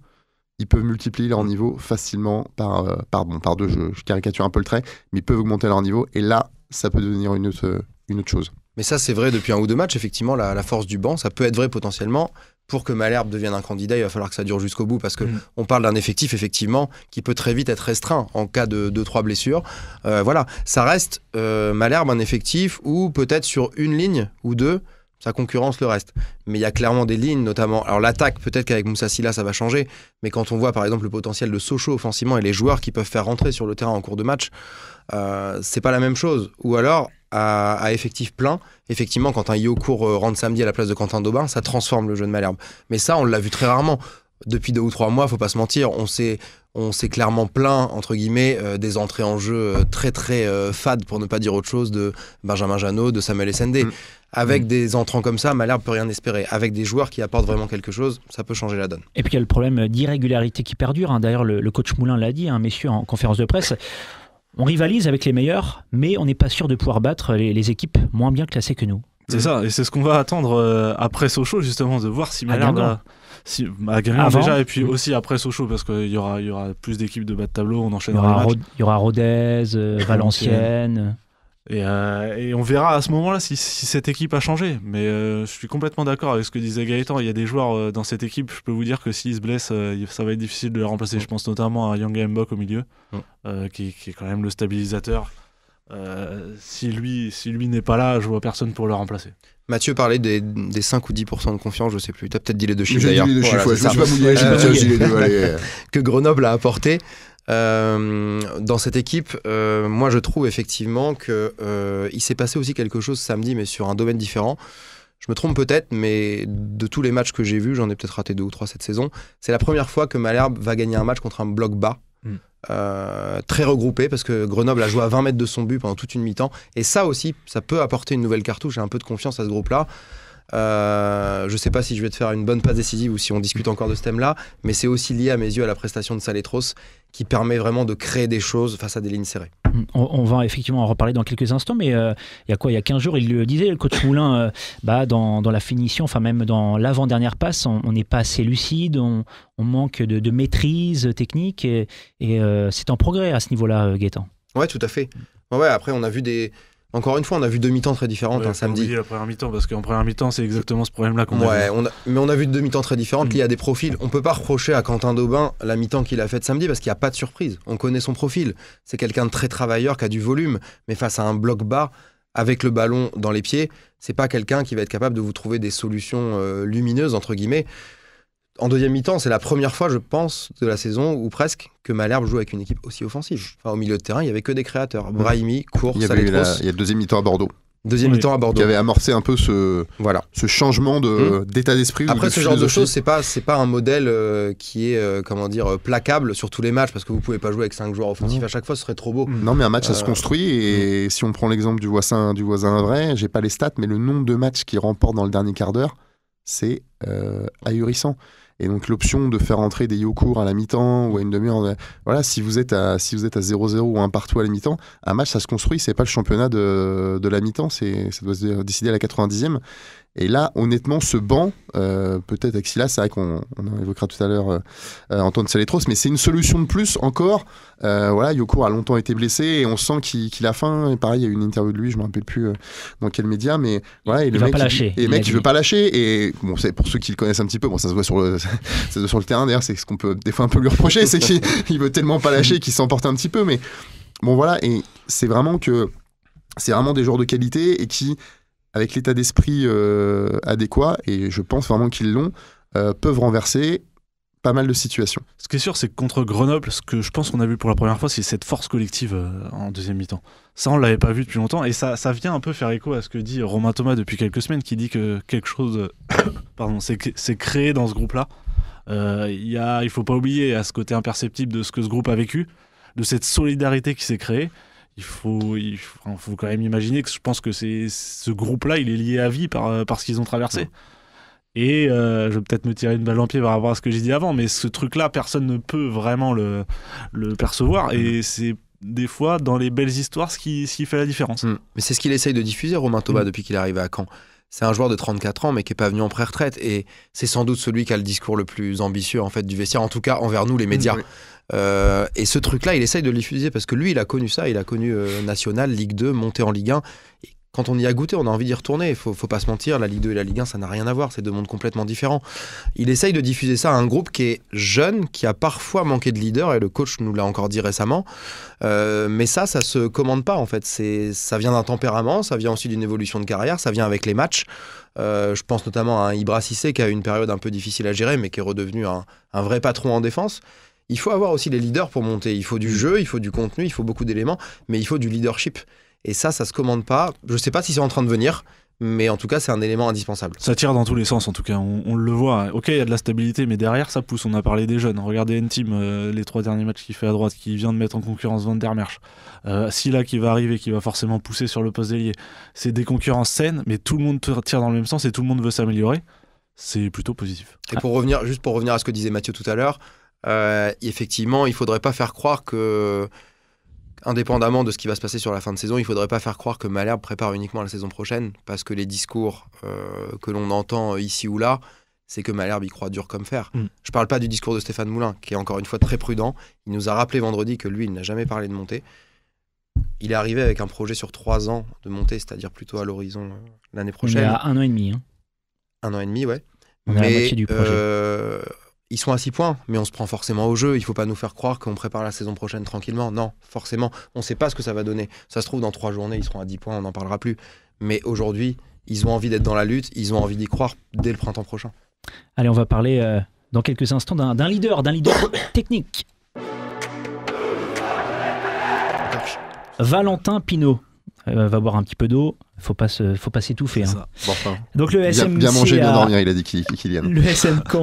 ils peuvent multiplier leur niveau facilement par, euh, par, deux, je, caricature un peu le trait, mais ils peuvent augmenter leur niveau. Et là, ça peut devenir une autre, une autre chose. Mais ça, c'est vrai depuis un ou deux matchs, effectivement, la, la force du banc, ça peut être vrai potentiellement pour que Malherbe devienne un candidat, il va falloir que ça dure jusqu'au bout parce que mm. on parle d'un effectif effectivement qui peut très vite être restreint en cas de 2 trois blessures. Euh, voilà, ça reste euh, Malherbe un effectif ou peut-être sur une ligne ou deux sa concurrence le reste. Mais il y a clairement des lignes, notamment. Alors, l'attaque, peut-être qu'avec Moussa Silla, ça va changer. Mais quand on voit, par exemple, le potentiel de Sochaux offensivement et les joueurs qui peuvent faire rentrer sur le terrain en cours de match, euh, c'est pas la même chose. Ou alors, à, effectif plein, effectivement, quand un Yokour euh, rentre samedi à la place de Quentin Daubin, ça transforme le jeu de Malherbe. Mais ça, on l'a vu très rarement. Depuis deux ou trois mois, faut pas se mentir, on s'est on clairement plein entre guillemets, euh, des entrées en jeu euh, très très fades, pour ne pas dire autre chose, de Benjamin Janot, de Samuel Essendé. Mm. Avec mm. des entrants comme ça, Malherbe peut rien espérer. Avec des joueurs qui apportent vraiment quelque chose, ça peut changer la donne. Et puis il y a le problème d'irrégularité qui perdure. Hein. D'ailleurs, le, coach Moulin l'a dit, hein, messieurs, en conférence de presse on rivalise avec les meilleurs, mais on n'est pas sûr de pouvoir battre les, équipes moins bien classées que nous. C'est ça, et c'est ce qu'on va attendre euh, après Sochaux, justement, de voir si Malherbe a. Si, bah, déjà, et puis aussi après Sochaux, parce qu'il y aura, y aura plus d'équipes de bas de tableau, on enchaînera. Il y aura, Rodez, euh, Valenciennes. Euh, et, on verra à ce moment-là si, cette équipe a changé. Mais euh, je suis complètement d'accord avec ce que disait Gaëtan. Il y a des joueurs euh, dans cette équipe, je peux vous dire que s'ils se blessent, ça va être difficile de les remplacer. Je pense notamment à Young Mbok au milieu, qui, est quand même le stabilisateur. si lui, si lui n'est pas là, je vois personne pour le remplacer. Mathieu parlait des, 5 ou 10% de confiance, je sais plus. Tu as peut-être dit les deux chiffres d'ailleurs. je Que Grenoble a apporté. Euh, dans cette équipe, euh, moi je trouve effectivement que euh, il s'est passé aussi quelque chose samedi, mais sur un domaine différent. Je me trompe peut-être, mais de tous les matchs que j'ai vus, j'en ai peut-être raté deux ou trois cette saison. C'est la première fois que Malherbe va gagner un match contre un bloc bas. Hmm. très regroupé parce que Grenoble a joué à 20 mètres de son but pendant toute une mi-temps et ça aussi ça peut apporter une nouvelle cartouche et un peu de confiance à ce groupe là euh, je ne sais pas si je vais te faire une bonne passe décisive ou si on discute encore de ce thème-là, mais c'est aussi lié à mes yeux à la prestation de Saletros qui permet vraiment de créer des choses face à des lignes serrées. On, va effectivement en reparler dans quelques instants, mais euh, il y a quoi Il y a 15 jours, il le disait, le coach Moulin, euh, bah, dans, la finition, enfin même dans l'avant-dernière passe, on n'est pas assez lucide, on, manque de, maîtrise technique, et, c'est en progrès à ce niveau-là, Gaëtan. Ouais, tout à fait. Ouais, après, on a vu des, encore une fois, on a vu deux mi-temps très différentes hein, un samedi. la première mi-temps, parce qu'en première mi-temps, c'est exactement ce problème-là qu'on a, mais on a vu deux mi-temps très différentes. Mm. Il y a des profils. On peut pas reprocher à Quentin Daubin la mi-temps qu'il a faite samedi, parce qu'il n'y a pas de surprise. On connaît son profil. C'est quelqu'un de très travailleur, qui a du volume. Mais face à un bloc bas, avec le ballon dans les pieds, c'est pas quelqu'un qui va être capable de vous trouver des solutions euh, lumineuses, entre guillemets en deuxième mi-temps, c'est la première fois, je pense, de la saison ou presque, que Malherbe joue avec une équipe aussi offensive. Enfin, au milieu de terrain, il n'y avait que des créateurs. Brahimi, Cour, Saletros. Il y a deuxième mi-temps à Bordeaux. Deuxième mi-temps à Bordeaux. Qui avait amorcé un peu ce, voilà. ce changement d'état de, hum. d'état d'esprit. Après, ce genre de choses, c'est pas, pas un modèle euh, qui est, euh, comment dire, euh, placable sur tous les matchs parce que vous ne pouvez pas jouer avec cinq joueurs offensifs à chaque fois, ce serait trop beau. Hum. Non, mais un match, ça se construit et hum. si on prend l'exemple du voisin, du voisin vrai, j'ai pas les stats, mais le nombre de matchs qu'il remporte dans le dernier quart d'heure, c'est ahurissant. Et donc l'option de faire entrer des Yokour à la mi-temps ou à une demi-heure, euh, voilà, si vous êtes à si vous êtes à 0-0 ou un partout à la mi-temps, un match ça se construit, c'est pas le championnat de, de la mi-temps, c'est ça doit se décider à la 90e. Et là, honnêtement, ce banc, euh, peut-être avec c'est vrai qu'on évoquera tout à l'heure euh, euh, Antoine Saletros, mais c'est une solution de plus encore. Euh, voilà, Yoko a longtemps été blessé et on sent qu'il a faim. Et pareil, il y a eu une interview de lui, je ne me rappelle plus dans quel média, mais voilà. il le mec, pas lâcher. et mec, il veut pas lâcher. Et bon, pour ceux qui le connaissent un petit peu, bon, ça se voit sur le, sur le terrain d'ailleurs, c'est ce qu'on peut des fois un peu lui reprocher, c'est qu'il veut tellement pas lâcher qu'il s'emporte un petit peu. Mais bon, voilà, et c'est vraiment que c'est vraiment des joueurs de qualité et qui, avec l'état d'esprit euh, adéquat, et je pense vraiment qu'ils l'ont, euh, peuvent renverser pas mal de situations. Ce qui est sûr, c'est que contre Grenoble, ce que je pense qu'on a vu pour la première fois, c'est cette force collective euh, en deuxième mi-temps. Ça, on l'avait pas vu depuis longtemps, et ça, ça vient un peu faire écho à ce que dit Romain Thomas depuis quelques semaines, qui dit que quelque chose, pardon, c'est créé dans ce groupe-là. Euh, il ne il faut pas oublier à ce côté imperceptible de ce que ce groupe a vécu, de cette solidarité qui s'est créée. Il faut, il faut, quand même imaginer que je pense que ce groupe-là, il est lié à vie par, euh, ce qu'ils ont traversé. Et euh, je vais peut-être me tirer une balle en pied par rapport à ce que j'ai dit avant, mais ce truc-là, personne ne peut vraiment le, percevoir. Et mm. c'est des fois, dans les belles histoires, ce qui, fait la différence. Mm. Mais c'est ce qu'il essaye de diffuser, Romain Thomas, mm. depuis qu'il est arrivé à Caen. C'est un joueur de 34 ans, mais qui n'est pas venu en pré-retraite. Et c'est sans doute celui qui a le discours le plus ambitieux en fait du vestiaire, en tout cas envers nous, les médias. Euh, et ce truc-là, il essaye de le diffuser parce que lui, il a connu ça. Il a connu euh, National, Ligue 2, monter en Ligue 1 quand on y a goûté, on a envie d'y retourner. il Faut, faut pas se mentir, la Ligue 2 et la Ligue 1, ça n'a rien à voir. C'est deux mondes complètement différents. Il essaye de diffuser ça à un groupe qui est jeune, qui a parfois manqué de leader, et le coach nous l'a encore dit récemment. Euh, mais ça, ça se commande pas, en fait. ça vient d'un tempérament, ça vient aussi d'une évolution de carrière, ça vient avec les matchs. Euh, je pense notamment à un Ibra qui a eu une période un peu difficile à gérer, mais qui est redevenu un, un vrai patron en défense. Il faut avoir aussi les leaders pour monter. Il faut du jeu, il faut du contenu, il faut beaucoup d'éléments, mais il faut du leadership. Et ça, ça se commande pas. Je ne sais pas si c'est en train de venir, mais en tout cas, c'est un élément indispensable. Ça tire dans tous les sens, en tout cas. On, le voit. Ok, il y a de la stabilité, mais derrière, ça pousse. On a parlé des jeunes. Regardez N-Team, euh, les trois derniers matchs qu'il fait à droite, qui vient de mettre en concurrence Van der Merch. Euh, Silla qui va arriver, qui va forcément pousser sur le poste d'ailier. C'est des concurrences saines, mais tout le monde tire dans le même sens et tout le monde veut s'améliorer. C'est plutôt positif. Et pour revenir, juste pour revenir à ce que disait Mathieu tout à l'heure, euh, effectivement, il faudrait pas faire croire que indépendamment de ce qui va se passer sur la fin de saison, il ne faudrait pas faire croire que Malherbe prépare uniquement la saison prochaine, parce que les discours euh, que l'on entend ici ou là, c'est que Malherbe y croit dur comme fer. Mm. Je ne parle pas du discours de Stéphane Moulin, qui est encore une fois très prudent. Il nous a rappelé vendredi que lui, il n'a jamais parlé de montée. Il est arrivé avec un projet sur trois ans de montée, c'est-à-dire plutôt à l'horizon euh, l'année prochaine. Il a un an et demi. Hein. Un an et demi, ouais. On est à moitié du projet. Euh, ils sont à 6 points, mais on se prend forcément au jeu. Il ne faut pas nous faire croire qu'on prépare la saison prochaine tranquillement. Non, forcément, on ne sait pas ce que ça va donner. Ça se trouve, dans 3 journées, ils seront à 10 points, on n'en parlera plus. Mais aujourd'hui, ils ont envie d'être dans la lutte, ils ont envie d'y croire dès le printemps prochain. Allez, on va parler euh, dans quelques instants d'un leader, d'un leader technique. Valentin Pinault. Euh, va boire un petit peu d'eau, faut pas faut pas s'étouffer. Hein. Donc le SM bien, manger, a, bien dormir, il a dit Kylian. Le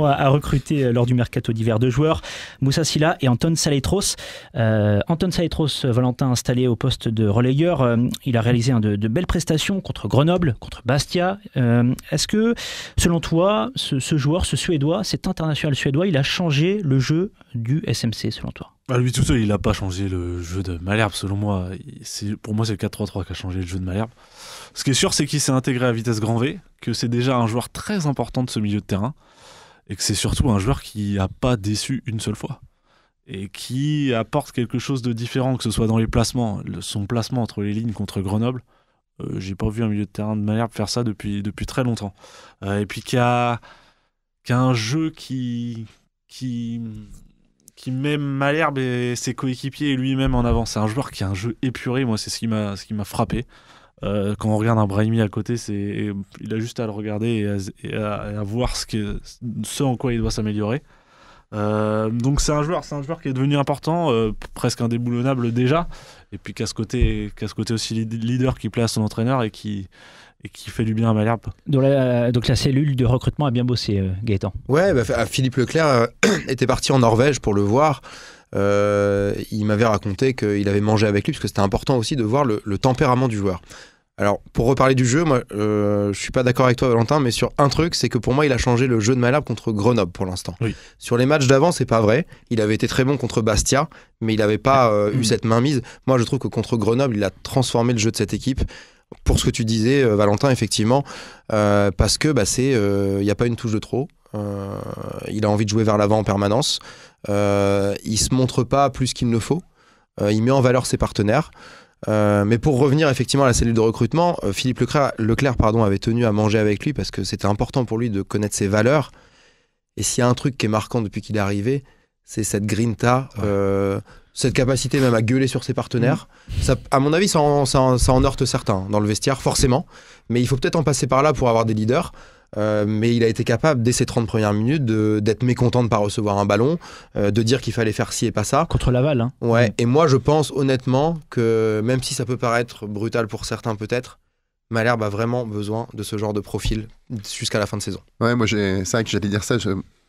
a, recruté euh, lors du mercato d'hiver deux joueurs, Moussa Silla et Anton Saletros. Euh, Anton Saletros, Valentin installé au poste de relayeur, il a réalisé de, belles prestations contre Grenoble, contre Bastia. Est-ce que, selon toi, ce joueur, ce Suédois, cet international suédois, il a changé le jeu du SMC selon toi ah, lui tout seul, il n'a pas changé le jeu de Malherbe, selon moi. Pour moi, c'est le 4-3-3 qui a changé le jeu de Malherbe. Ce qui est sûr, c'est qu'il s'est intégré à vitesse grand V, que c'est déjà un joueur très important de ce milieu de terrain, et que c'est surtout un joueur qui n'a pas déçu une seule fois, et qui apporte quelque chose de différent, que ce soit dans les placements, son placement entre les lignes contre Grenoble. Euh, j'ai pas vu un milieu de terrain de Malherbe faire ça depuis, depuis très longtemps. Euh, et puis qu'il y a un jeu qui... qui qui met Malherbe et ses coéquipiers et lui-même en avant. C'est un joueur qui a un jeu épuré, moi, c'est ce qui m'a ce qui m'a frappé. Euh, quand on regarde un Brahimi à côté, c'est il a juste à le regarder et à, voir ce, que, en quoi il doit s'améliorer. Euh, donc c'est un joueur, c'est un joueur qui est devenu important, euh, presque indéboulonnable déjà. Et puis qu'à ce côté, qu'à ce côté aussi leader qui plaît à son entraîneur et qui et qui fait du bien à Malherbe. Donc la, euh, donc la cellule de recrutement a bien bossé, euh, Gaëtan. Ouais, bah, ah, Philippe Leclerc euh, était parti en Norvège pour le voir. il m'avait raconté qu'il avait mangé avec lui, parce que c'était important aussi de voir le, tempérament du joueur. Alors, pour reparler du jeu, moi, euh, je suis pas d'accord avec toi, Valentin, mais sur un truc, c'est que pour moi, il a changé le jeu de Malherbe contre Grenoble pour l'instant. Sur les matchs d'avant, c'est pas vrai. Il avait été très bon contre Bastia, mais il n'avait pas eu mm. cette mainmise. Moi, je trouve que contre Grenoble, il a transformé le jeu de cette équipe pour ce que tu disais, euh, Valentin, effectivement, euh, parce que bah, c'est, euh, il n'y a pas une touche de trop. il a envie de jouer vers l'avant en permanence. il se montre pas plus qu'il ne faut. il met en valeur ses partenaires. mais pour revenir effectivement à la cellule de recrutement, Philippe Leclerc, Leclerc, pardon, avait tenu à manger avec lui parce que c'était important pour lui de connaître ses valeurs. Et s'il y a un truc qui est marquant depuis qu'il est arrivé, c'est cette grinta cette capacité même à gueuler sur ses partenaires, mmh. ça, à mon avis, ça en, heurte certains dans le vestiaire, forcément. Mais il faut peut-être en passer par là pour avoir des leaders. Euh, mais il a été capable, dès ses 30 premières minutes, d'être mécontent de ne pas recevoir un ballon, euh, de dire qu'il fallait faire ci et pas ça. Contre Laval. Hein. Ouais, mmh. et moi je pense honnêtement que même si ça peut paraître brutal pour certains peut-être, Malherbe a vraiment besoin de ce genre de profil jusqu'à la fin de saison. Ouais, moi c'est vrai que j'allais dire ça.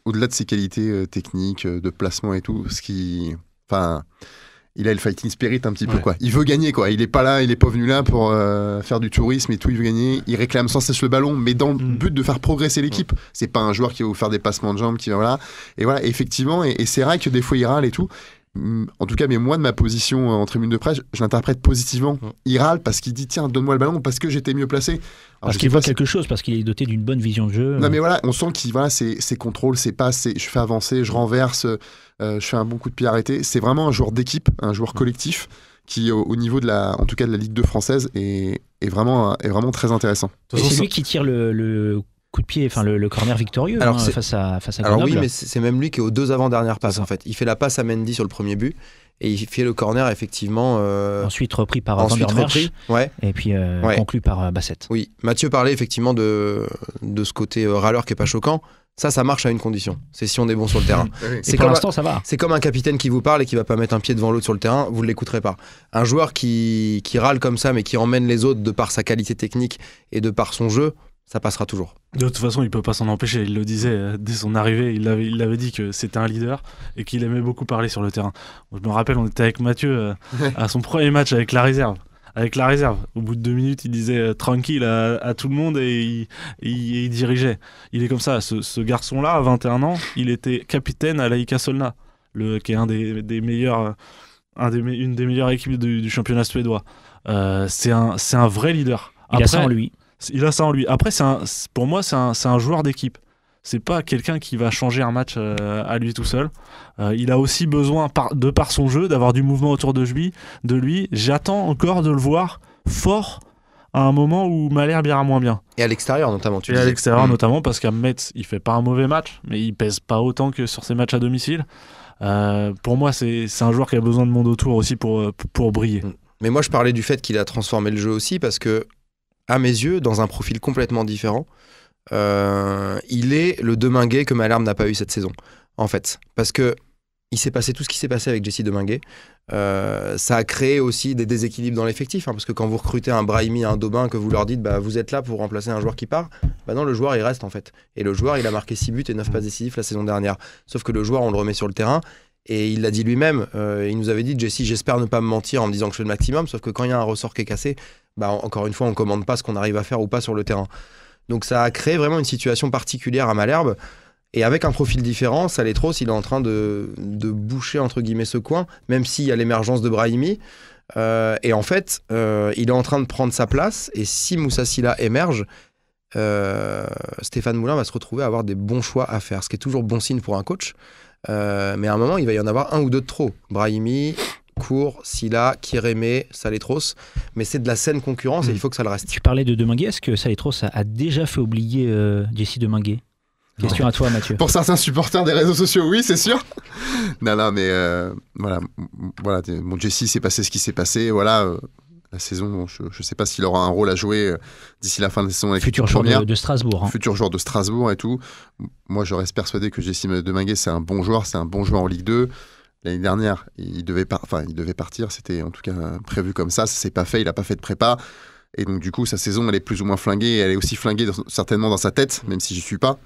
Au-delà de ses qualités euh, techniques, de placement et tout, ce qui Enfin, il a le fighting spirit un petit peu quoi. Il veut gagner quoi. Il est pas là, il est pas venu là pour euh, faire du tourisme et tout. Il veut gagner. Il réclame sans cesse le ballon, mais dans le mm. but de faire progresser mm. l'équipe. C'est pas un joueur qui va vous faire des passements de jambes, qui va voilà. Et voilà, effectivement, et, et c'est vrai que des fois il râle et tout. Mm, en tout cas, mais moi, de ma position euh, en tribune de presse, je l'interprète positivement. Mm. Il râle parce qu'il dit tiens, donne-moi le ballon parce que j'étais mieux placé. parce qu'il voit quelque chose, parce qu'il est doté d'une bonne vision de jeu. Non, mais voilà, on sent qu'il voilà, ses, c'est contrôles, passes, je fais avancer, je mm. renverse, euh, euh, je fais un bon coup de pied arrêté. C'est vraiment un joueur d'équipe, un joueur collectif qui au, niveau de la, en tout cas de la Ligue 2 française, est, est vraiment, est vraiment très intéressant. C'est lui qui tire le, le coup de pied, enfin le, corner victorieux alors hein, face à face à Alors oui, mais c'est même lui qui est aux deux avant-dernières passes en fait. Il fait la passe à Mendy sur le premier but et il fait le corner effectivement. Euh, ensuite repris par Ensuite repris, ouais. et puis euh, conclu par euh, Bassett. Oui, Mathieu parlait effectivement de de ce côté râleur qui est pas choquant. Ça, ça marche à une condition. C'est si on est bon sur le terrain. c'est pour l'instant, ça va. C'est comme un capitaine qui vous parle et qui va pas mettre un pied devant l'autre sur le terrain, vous ne l'écouterez pas. Un joueur qui, qui râle comme ça, mais qui emmène les autres de par sa qualité technique et de par son jeu, ça passera toujours. De toute façon, il peut pas s'en empêcher. Il le disait euh, dès son arrivée. Il avait, il avait dit que c'était un leader et qu'il aimait beaucoup parler sur le terrain. je me rappelle, on était avec Mathieu euh, à son premier match avec la réserve. Avec la réserve. Au bout de deux minutes, il disait euh, tranquille à, tout le monde et il, dirigeait. Il est comme ça. Ce, garçon-là, à 21 ans, il était capitaine à l'Aïka Solna, le, qui est un des, meilleurs, un des, une des meilleures équipes du, championnat suédois. c'est un, un vrai leader. Après, en lui il a ça en lui. Après, pour moi, c'est un, joueur d'équipe. C'est pas quelqu'un qui va changer un match euh, à lui tout seul. Euh, il a aussi besoin, de par son jeu, d'avoir du mouvement autour de lui. De lui. J'attends encore de le voir fort à un moment où Malherbe ira moins bien. Et à l'extérieur notamment, tu Et à l'extérieur mm. notamment parce qu'à Metz, il fait pas un mauvais match, mais il pèse pas autant que sur ses matchs à domicile. Euh, pour moi, c'est un joueur qui a besoin de monde autour aussi pour, pour briller. Mm. Mais moi, je parlais du fait qu'il a transformé le jeu aussi parce que à mes yeux, dans un profil complètement différent. Euh, il est le Deminguet que Malherbe n'a pas eu cette saison, en fait. Parce que il s'est passé tout ce qui s'est passé avec Jesse Deminguet. Euh, ça a créé aussi des déséquilibres dans l'effectif, hein, parce que quand vous recrutez un Brahimi, un Daubin, que vous leur dites bah, vous êtes là pour remplacer un joueur qui part, bah non, le joueur il reste en fait. Et le joueur il a marqué 6 buts et 9 passes décisives la saison dernière. Sauf que le joueur on le remet sur le terrain et il l'a dit lui-même. Euh, il nous avait dit Jesse, j'espère ne pas me mentir en me disant que je fais le maximum, sauf que quand il y a un ressort qui est cassé, bah, encore une fois, on ne commande pas ce qu'on arrive à faire ou pas sur le terrain. Donc ça a créé vraiment une situation particulière à Malherbe. Et avec un profil différent, Saletros, il est en train de, boucher entre guillemets ce coin, même s'il y a l'émergence de Brahimi. Euh, et en fait, euh, il est en train de prendre sa place. Et si Moussa Silla émerge, euh, Stéphane Moulin va se retrouver à avoir des bons choix à faire, ce qui est toujours bon signe pour un coach. mais à un moment, il va y en avoir un ou deux de trop. Brahimi, Cours, Silla, Kiremé, Saletros, mais c'est de la saine concurrence et il hmm. faut que ça le reste. Tu parlais de Deminguet, est-ce que Saletros a, a déjà fait oublier euh, Jesse Deminguet Question à toi, Mathieu. Pour certains supporters des réseaux sociaux, oui, c'est sûr. non, non, mais euh, voilà, voilà, mon Jesse s'est passé ce qui s'est passé, voilà. Euh, la saison, je ne sais pas s'il aura un rôle à jouer d'ici la fin de la saison. Futur joueur de, Strasbourg. Hein. Futur joueur de Strasbourg et tout. Moi, je reste persuadé que Jesse Deminguet, c'est un bon joueur, c'est un bon joueur en Ligue 2. L'année dernière, il devait, partir, c'était en tout cas prévu comme ça, ça s'est pas fait, il n'a pas fait de prépa. Et donc du coup, sa saison, elle est plus ou moins flinguée, elle est aussi flinguée certainement dans sa tête, même si j'y suis pas.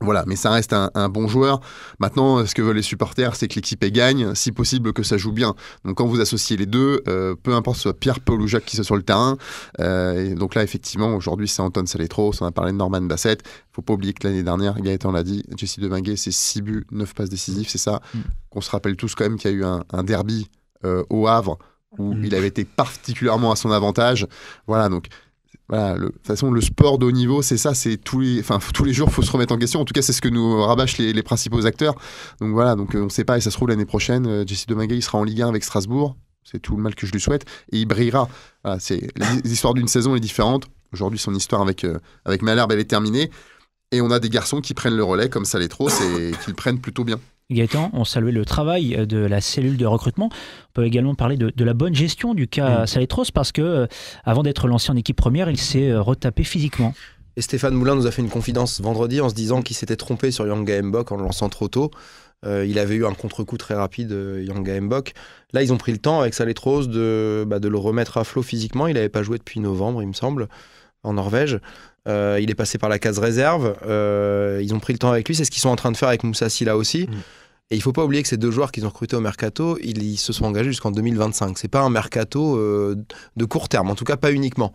Voilà, mais ça reste un, bon joueur. Maintenant, ce que veulent les supporters, c'est que l'équipe gagne, si possible que ça joue bien. Donc quand vous associez les deux, euh, peu importe soit Pierre, Paul ou Jacques qui soit sur le terrain. Euh, et donc là, effectivement, aujourd'hui, c'est Anton Saletros, on a parlé de Norman Bassett. faut pas oublier que l'année dernière, Gaëtan l'a dit, Jesse Deminguet, c'est 6 buts, 9 passes décisives, c'est ça. Mm. qu'on se rappelle tous quand même qu'il y a eu un, derby euh, au Havre où mm. il avait été particulièrement à son avantage. Voilà, donc voilà, de toute façon, le sport de haut niveau, c'est ça, c'est tous les, enfin, tous les jours, faut se remettre en question. En tout cas, c'est ce que nous rabâchent les, principaux acteurs. Donc voilà, donc euh, on ne sait pas, et ça se trouve l'année prochaine, euh, Jesse Dominguez il sera en Ligue 1 avec Strasbourg. C'est tout le mal que je lui souhaite, et il brillera. c'est l'histoire d'une saison est différente. Aujourd'hui, son histoire avec euh, avec Malherbe, elle est terminée, et on a des garçons qui prennent le relais comme ça l'est trop, c'est qu'ils prennent plutôt bien. Gaëtan on saluait le travail euh, de la cellule de recrutement. On peut également parler de, la bonne gestion du cas mmh. Saletros parce que euh, avant d'être lancé en équipe première, il s'est euh, retapé physiquement. Et Stéphane Moulin nous a fait une confidence vendredi en se disant qu'il s'était trompé sur Yanga Mbok en le lançant trop tôt. il avait eu un contre-coup très rapide, euh, Yanga Là, ils ont pris le temps avec Saletros de, bah, de le remettre à flot physiquement. Il n'avait pas joué depuis novembre, il me semble en Norvège. Euh, il est passé par la case réserve. Euh, ils ont pris le temps avec lui. C'est ce qu'ils sont en train de faire avec Moussa là aussi. Mm. Et il ne faut pas oublier que ces deux joueurs qu'ils ont recrutés au mercato, ils, se sont engagés jusqu'en 2025. C'est pas un mercato euh, de court terme, en tout cas pas uniquement.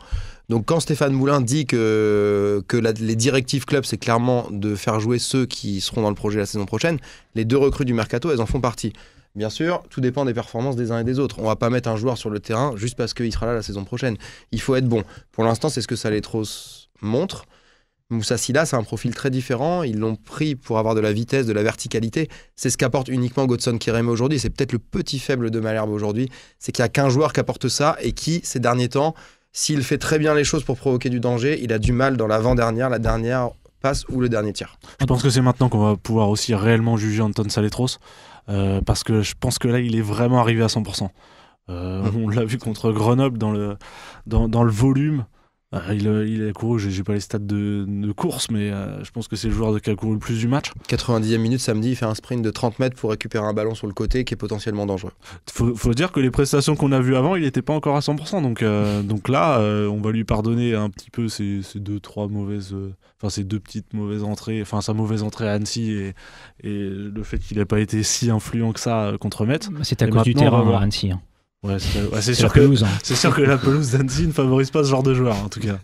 Donc quand Stéphane Moulin dit que, les directives club, c'est clairement de faire jouer ceux qui seront dans le projet la saison prochaine, les deux recrues du mercato, elles en font partie. Bien sûr, tout dépend des performances des uns et des autres. On va pas mettre un joueur sur le terrain juste parce qu'il sera là la saison prochaine. Il faut être bon. Pour l'instant, c'est ce que Saletros montre. Moussa Silla, c'est un profil très différent. Ils l'ont pris pour avoir de la vitesse, de la verticalité. C'est ce qu'apporte uniquement Godson Kireme aujourd'hui. C'est peut-être le petit faible de Malherbe aujourd'hui. C'est qu'il n'y a qu'un joueur qui apporte ça et qui, ces derniers temps, s'il fait très bien les choses pour provoquer du danger, il a du mal dans l'avant-dernière, la dernière passe ou le dernier tir. Je pense que c'est maintenant qu'on va pouvoir aussi réellement juger Anton Saletros. Euh, parce que je pense que là, il est vraiment arrivé à 100%. Euh, mmh. On l'a vu contre Grenoble dans le volume, ah, il, a, il, couru, j'ai pas les stats de, course, mais euh, je pense que c'est le joueur qui a couru le plus du match. 90e minute samedi, il fait un sprint de 30 mètres pour récupérer un ballon sur le côté qui est potentiellement dangereux. Faut, faut dire que les prestations qu'on a vues avant, il n'était pas encore à 100%. Donc, euh, donc là, euh, on va lui pardonner un petit peu ses, deux, trois mauvaises. Enfin, deux petites mauvaises entrées, enfin sa mauvaise entrée à Annecy et, le fait qu'il n'ait pas été si influent que ça contre Metz. Bah, c'est à cause du terrain à Annecy. Hein. Ouais, c'est sûr, que, hein. sûr que la pelouse d'Annecy ne favorise pas ce genre de joueur, en tout cas.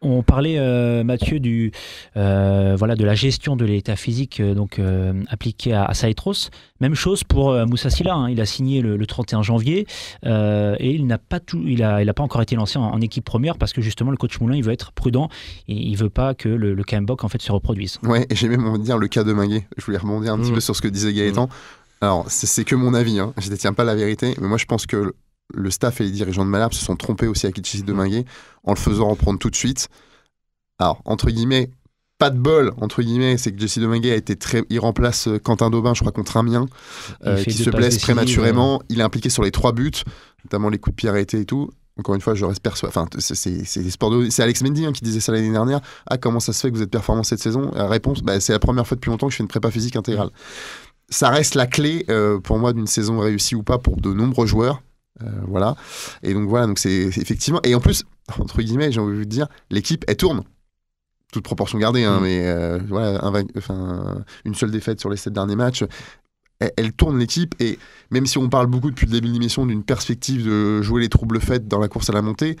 On parlait, euh, Mathieu, du, euh, voilà, de la gestion de l'état physique euh, donc, appliquée à, à, Même chose pour Moussa hein. il a signé le, 31 janvier et il n'a pas, tout, il a, il a pas encore été lancé en, équipe première parce que justement, le coach Moulin, il veut être prudent. Et il ne veut pas que le, le en fait, se reproduise. Ouais, et j'ai même envie de dire le cas de Minguet. Je voulais rebondir un petit mmh. peu sur ce que disait Gaëtan. Mmh. Alors, c'est que mon avis, hein. je ne détiens pas la vérité, mais moi je pense que le staff et les dirigeants de Malherbe se sont trompés aussi avec Kichisi mm. de en le faisant reprendre tout de suite. Alors, entre guillemets, pas de bol, entre guillemets, c'est que Jesse Dominguez a été très. Il remplace euh, Quentin Daubin, je crois, contre un mien, euh, qui se blesse prématurément. Il est impliqué sur les trois buts, notamment les coups de pied arrêtés et tout. Encore une fois, je reste Enfin, c'est des sports C'est Alex Mendy hein, qui disait ça l'année dernière. Ah, comment ça se fait que vous êtes performant cette saison euh, réponse bah, c'est la première fois depuis longtemps que je fais une prépa physique intégrale. Mm ça reste la clé euh, pour moi d'une saison réussie ou pas pour de nombreux joueurs. Euh, voilà. Et donc voilà, donc c'est effectivement. Et en plus, entre guillemets, j'ai envie de dire, l'équipe, elle tourne. Toute proportion gardée, hein, mm. mais euh, voilà, une seule défaite sur les sept derniers matchs. Elle, elle tourne l'équipe et même si on parle beaucoup depuis le début de l'émission d'une perspective de jouer les troubles faits dans la course à la montée,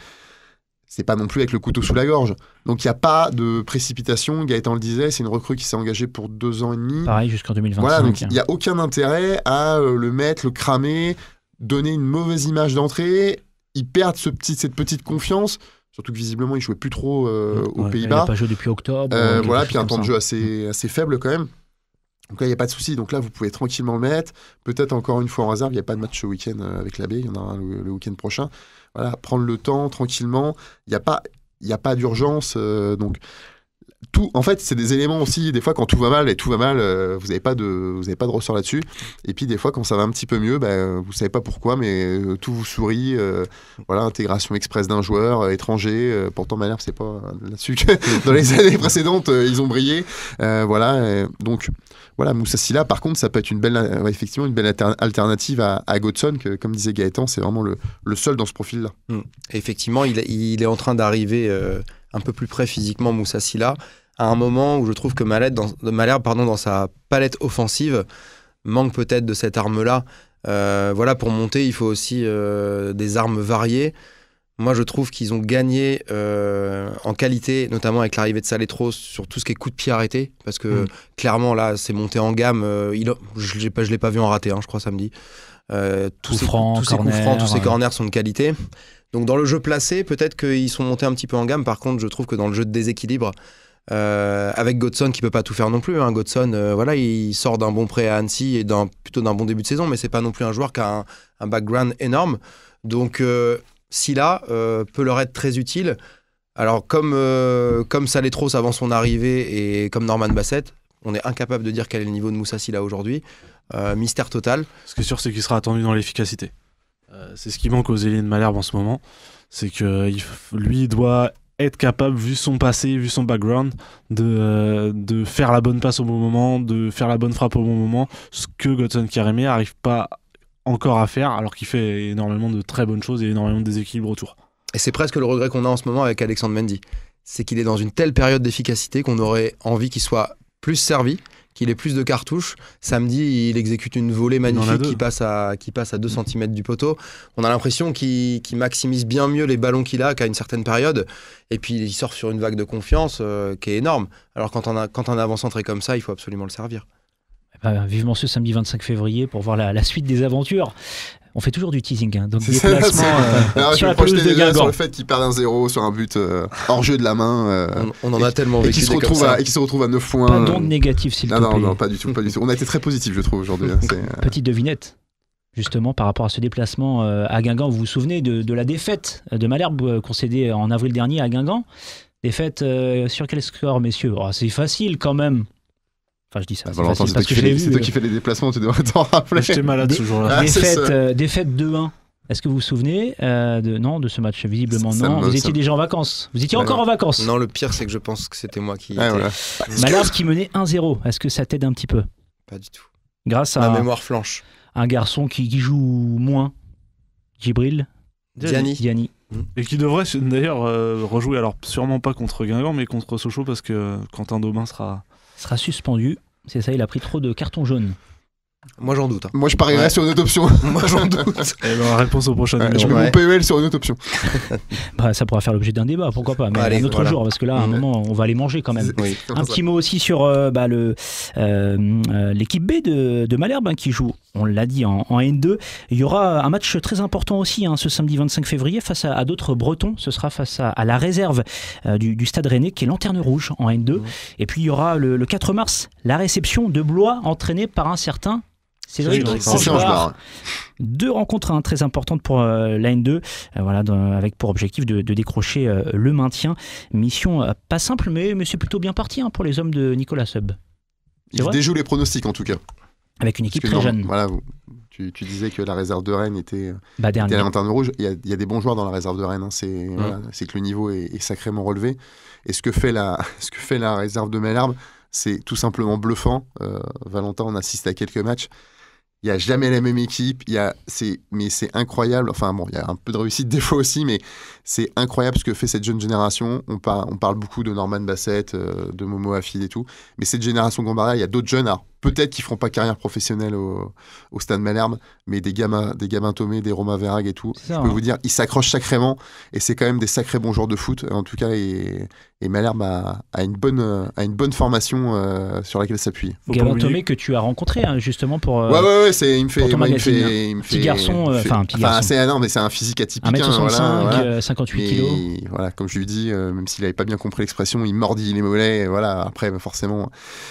c'est pas non plus avec le couteau sous la gorge. Donc il n'y a pas de précipitation. Gaëtan le disait, c'est une recrue qui s'est engagée pour deux ans et demi. Pareil jusqu'en 2025. Voilà, donc il n'y a aucun intérêt à euh, le mettre, le cramer, donner une mauvaise image d'entrée. Ils perdent ce petit, cette petite confiance. Surtout que visiblement, il jouait plus trop euh, aux Pays-Bas. Il n'a pas joué depuis octobre. Euh, voilà, puis un temps de jeu assez, assez faible quand même. Donc là, il n'y a pas de souci. Donc là, vous pouvez tranquillement le mettre. Peut-être encore une fois en réserve. Il n'y a pas de match au week-end avec l'abbé. Il y en aura le, le week-end prochain. Voilà, prendre le temps tranquillement. Il n'y a pas, a pas d'urgence. Euh, donc, en fait, c'est des éléments aussi. Des fois, quand tout va mal et tout va mal, euh, vous n'avez pas de, vous pas de ressort là-dessus. Et puis, des fois, quand ça va un petit peu mieux, bah, vous savez pas pourquoi, mais euh, tout vous sourit. Euh, voilà, intégration express d'un joueur étranger. pourtant, Malherbe, c'est pas là-dessus dans les années précédentes, ils ont brillé. voilà, donc voilà, Moussa Silla, par contre, ça peut être une belle, effectivement, une belle alternative à, Godson, que comme disait Gaëtan, c'est vraiment le, seul dans ce profil-là. Mmh. Effectivement, il, est en train d'arriver un peu plus près physiquement Moussa Silla, à un moment où je trouve que Malherbe, dans, pardon, dans sa palette offensive, manque peut-être de cette arme-là. Euh, voilà, pour monter, il faut aussi euh, des armes variées. Moi, je trouve qu'ils ont gagné euh, en qualité, notamment avec l'arrivée de Saletro, sur tout ce qui est coup de pied arrêté. Parce que mm. clairement, là, c'est monté en gamme. il, je ne l'ai pas vu en raté, hein, je crois, samedi. tous, ces, tous ces, coups francs, tous ces corners sont de qualité. Donc dans le jeu placé, peut-être qu'ils sont montés un petit peu en gamme. Par contre, je trouve que dans le jeu de déséquilibre, euh, avec Godson qui peut pas tout faire non plus. Hein. Godson, euh, voilà, il sort d'un bon prêt à Annecy et d'un plutôt d'un bon début de saison, mais c'est pas non plus un joueur qui a un, background énorme. Donc euh, Silla euh, peut leur être très utile. Alors comme comme Saletros avant son arrivée et comme Norman Bassett, on est incapable de dire quel est le niveau de Moussa Silla aujourd'hui. mystère total. Ce que sur ce c'est qu'il sera attendu dans l'efficacité. Euh, c'est ce qui manque aux élèves de Malherbe en ce moment. C'est que euh, lui, doit être capable, vu son passé, vu son background, euh, de, faire la bonne passe au bon moment, de faire la bonne frappe au bon moment, ce que Godson Karimé n'arrive pas encore à faire, alors qu'il fait énormément de très bonnes choses et énormément de déséquilibre autour. Et c'est presque le regret qu'on a en ce moment avec Alexandre Mendy. C'est qu'il est dans une telle période d'efficacité qu'on aurait envie qu'il soit plus servi qu'il ait plus de cartouches. Samedi, il exécute une volée magnifique qui passe, à, qui passe à 2 mm. cm du poteau. On a l'impression qu'il maximise bien mieux les ballons qu'il a qu'à une certaine période. Et puis, il sort sur une vague de confiance euh, qui est énorme. Alors, quand on a, quand un avant-centré comme ça, il faut absolument le servir. Bah, vivement ce samedi 25 février pour voir la, suite des aventures. On fait toujours du teasing, hein, donc déplacement euh, sur Sur le fait qu'il perd un zéro sur un but euh, hors jeu de la main. Euh, on, en a tellement vécu et qui se retrouve À, 9 points. Pas d'onde négatif s'il vous plaît. Non, non, pas du tout, On a été très positif, je trouve aujourd'hui. Hein. Euh, petite devinette justement par rapport à ce déplacement à Guingamp. Vous vous souvenez de, la défaite de Malherbe concédée en avril dernier à Guingamp Défaite sur quel score, messieurs oh, C'est facile quand même je dis ça. Ah, c'est toi, euh. qui fais les déplacements, tu devrais t'en rappeler. J'étais malade toujours. là ah, Défaite, 2-1. Euh, Est-ce que vous vous souvenez euh, de, non, de ce match Visiblement non. vous étiez déjà en vacances. Vous étiez encore en vacances. Non, le pire, c'est que je pense que c'était moi qui. Ah, qui menait 1-0. Est-ce que ça t'aide un petit peu Pas du tout. Grâce à. Ma mémoire flanche. Un garçon qui, joue moins. Djibril Diani. Hmm. Et qui devrait d'ailleurs rejouer, alors sûrement pas contre Guingamp, mais contre Sochaux, parce que Quentin Daubin sera. sera suspendu. C'est ça, il a pris trop de cartons jaunes. Moi j'en doute. Hein. Moi je parierais sur une autre option. Moi j'en doute. Et eh ben, réponse au prochain. je mets mon PEL sur une autre option. Bah, ça pourra faire l'objet d'un débat, pourquoi pas, mais un autre jour, parce que là, à un mm. moment, on va aller manger quand même. un petit mot aussi sur euh, bah, le, euh, euh, l'équipe B de, Malherbe hein, qui joue, on l'a dit, en, N2. Il y aura un match très important aussi hein, ce samedi 25 février face à, d'autres Bretons. Ce sera face à, la réserve du, Stade Rennais qui est Lanterne Rouge en N2. Mm. Et puis il y aura le, le 4 mars la réception de Blois entraînée par un certain deux rencontres hein, très importantes pour lan euh, la N2, euh, voilà, avec pour objectif de, décrocher euh, le maintien. Mission pas simple, mais, Monsieur c'est plutôt bien parti hein, pour les hommes de Nicolas Sub. Il déjoue les pronostics en tout cas. Avec une équipe très jeune. Voilà, tu, disais que la réserve de Rennes était, bah, à la rouge. Il y, a, des bons joueurs dans la réserve de Rennes. Hein. C'est que le niveau est, sacrément relevé. Et ce que fait la, ce que fait la réserve de Malherbe, c'est tout simplement bluffant. Valentin, on assiste à quelques matchs. Il n'y a jamais la même équipe. Il y a, c'est, mais c'est incroyable. Enfin, bon, il y a un peu de réussite des fois aussi, mais c'est incroyable ce que fait cette jeune génération. On, parle beaucoup de Norman Bassett, euh, de Momo Afid et tout. Mais cette génération Gambara, il y a d'autres jeunes. Alors, peut-être qu'ils feront pas carrière professionnelle au, Stade Malherbe, mais des gamins, des gamins Tomé, des Romain Verrag et tout, je peux hein. vous dire, ils s'accrochent sacrément et c'est quand même des sacrés bons joueurs de foot. En tout cas, et, Malherbe a, une bonne, a une bonne formation euh, sur laquelle s'appuie. Gamin Tomé que tu as rencontré hein, justement pour. Euh, ouais, ouais, ouais, c'est, il me fait. il me fait, hein. il me fait, euh, petit garçon, enfin, un petit garçon. c'est, non, mais c'est un physique atypique. 1m65, 58 kilos. Voilà, comme je lui dis, même s'il n'avait pas bien compris l'expression, il mordit les mollets. voilà, après, forcément,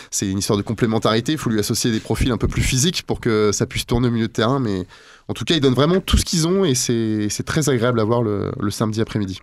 c'est une histoire de complémentarité faut lui associer des profils un peu plus physiques pour que ça puisse tourner au milieu de terrain. Mais en tout cas, ils donnent vraiment tout ce qu'ils ont et c'est très agréable à voir le samedi après-midi.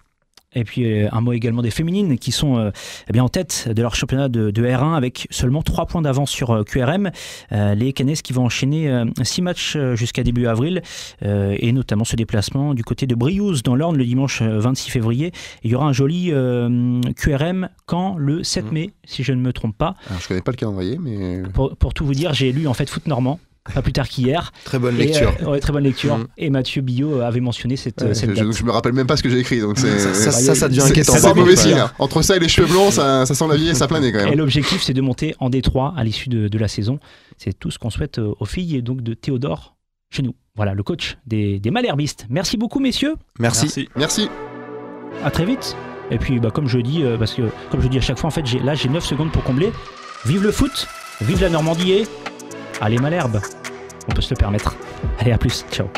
Et puis euh, un mot également des féminines qui sont euh, eh bien en tête de leur championnat de, R1 avec seulement 3 points d'avance sur euh, QRM. les Canesses qui vont enchaîner 6 matchs jusqu'à début avril et notamment ce déplacement du côté de Briouze dans l'Orne le dimanche 26 février. il y aura un joli QRM quand le 7 mm. mai, si je ne me trompe pas. Je je connais pas le calendrier, mais... pour tout vous dire, j'ai lu en fait Foot Normand pas plus tard qu'hier. très bonne lecture. Et, euh, très bonne lecture. Mm. Et Mathieu Billot euh, avait mentionné cette, euh, Je, je, me rappelle même pas ce que j'ai écrit, donc ça, ça, devient inquiétant. C'est mauvais signe. Entre ça et les cheveux blonds ça, sent la vie et ça planait quand même. Et l'objectif, c'est de monter en D3 à l'issue de, la saison. C'est tout ce qu'on souhaite aux filles et donc de Théodore chez nous. Voilà, le coach des, Malherbistes. Merci beaucoup, messieurs. Merci. Merci. À très vite. Et puis, bah, comme je dis, parce que comme je dis à chaque fois, en fait, là, j'ai 9 secondes pour combler. Vive le foot, vive la Normandie et Allez Malherbe, on peut se le permettre. Allez, à plus, ciao.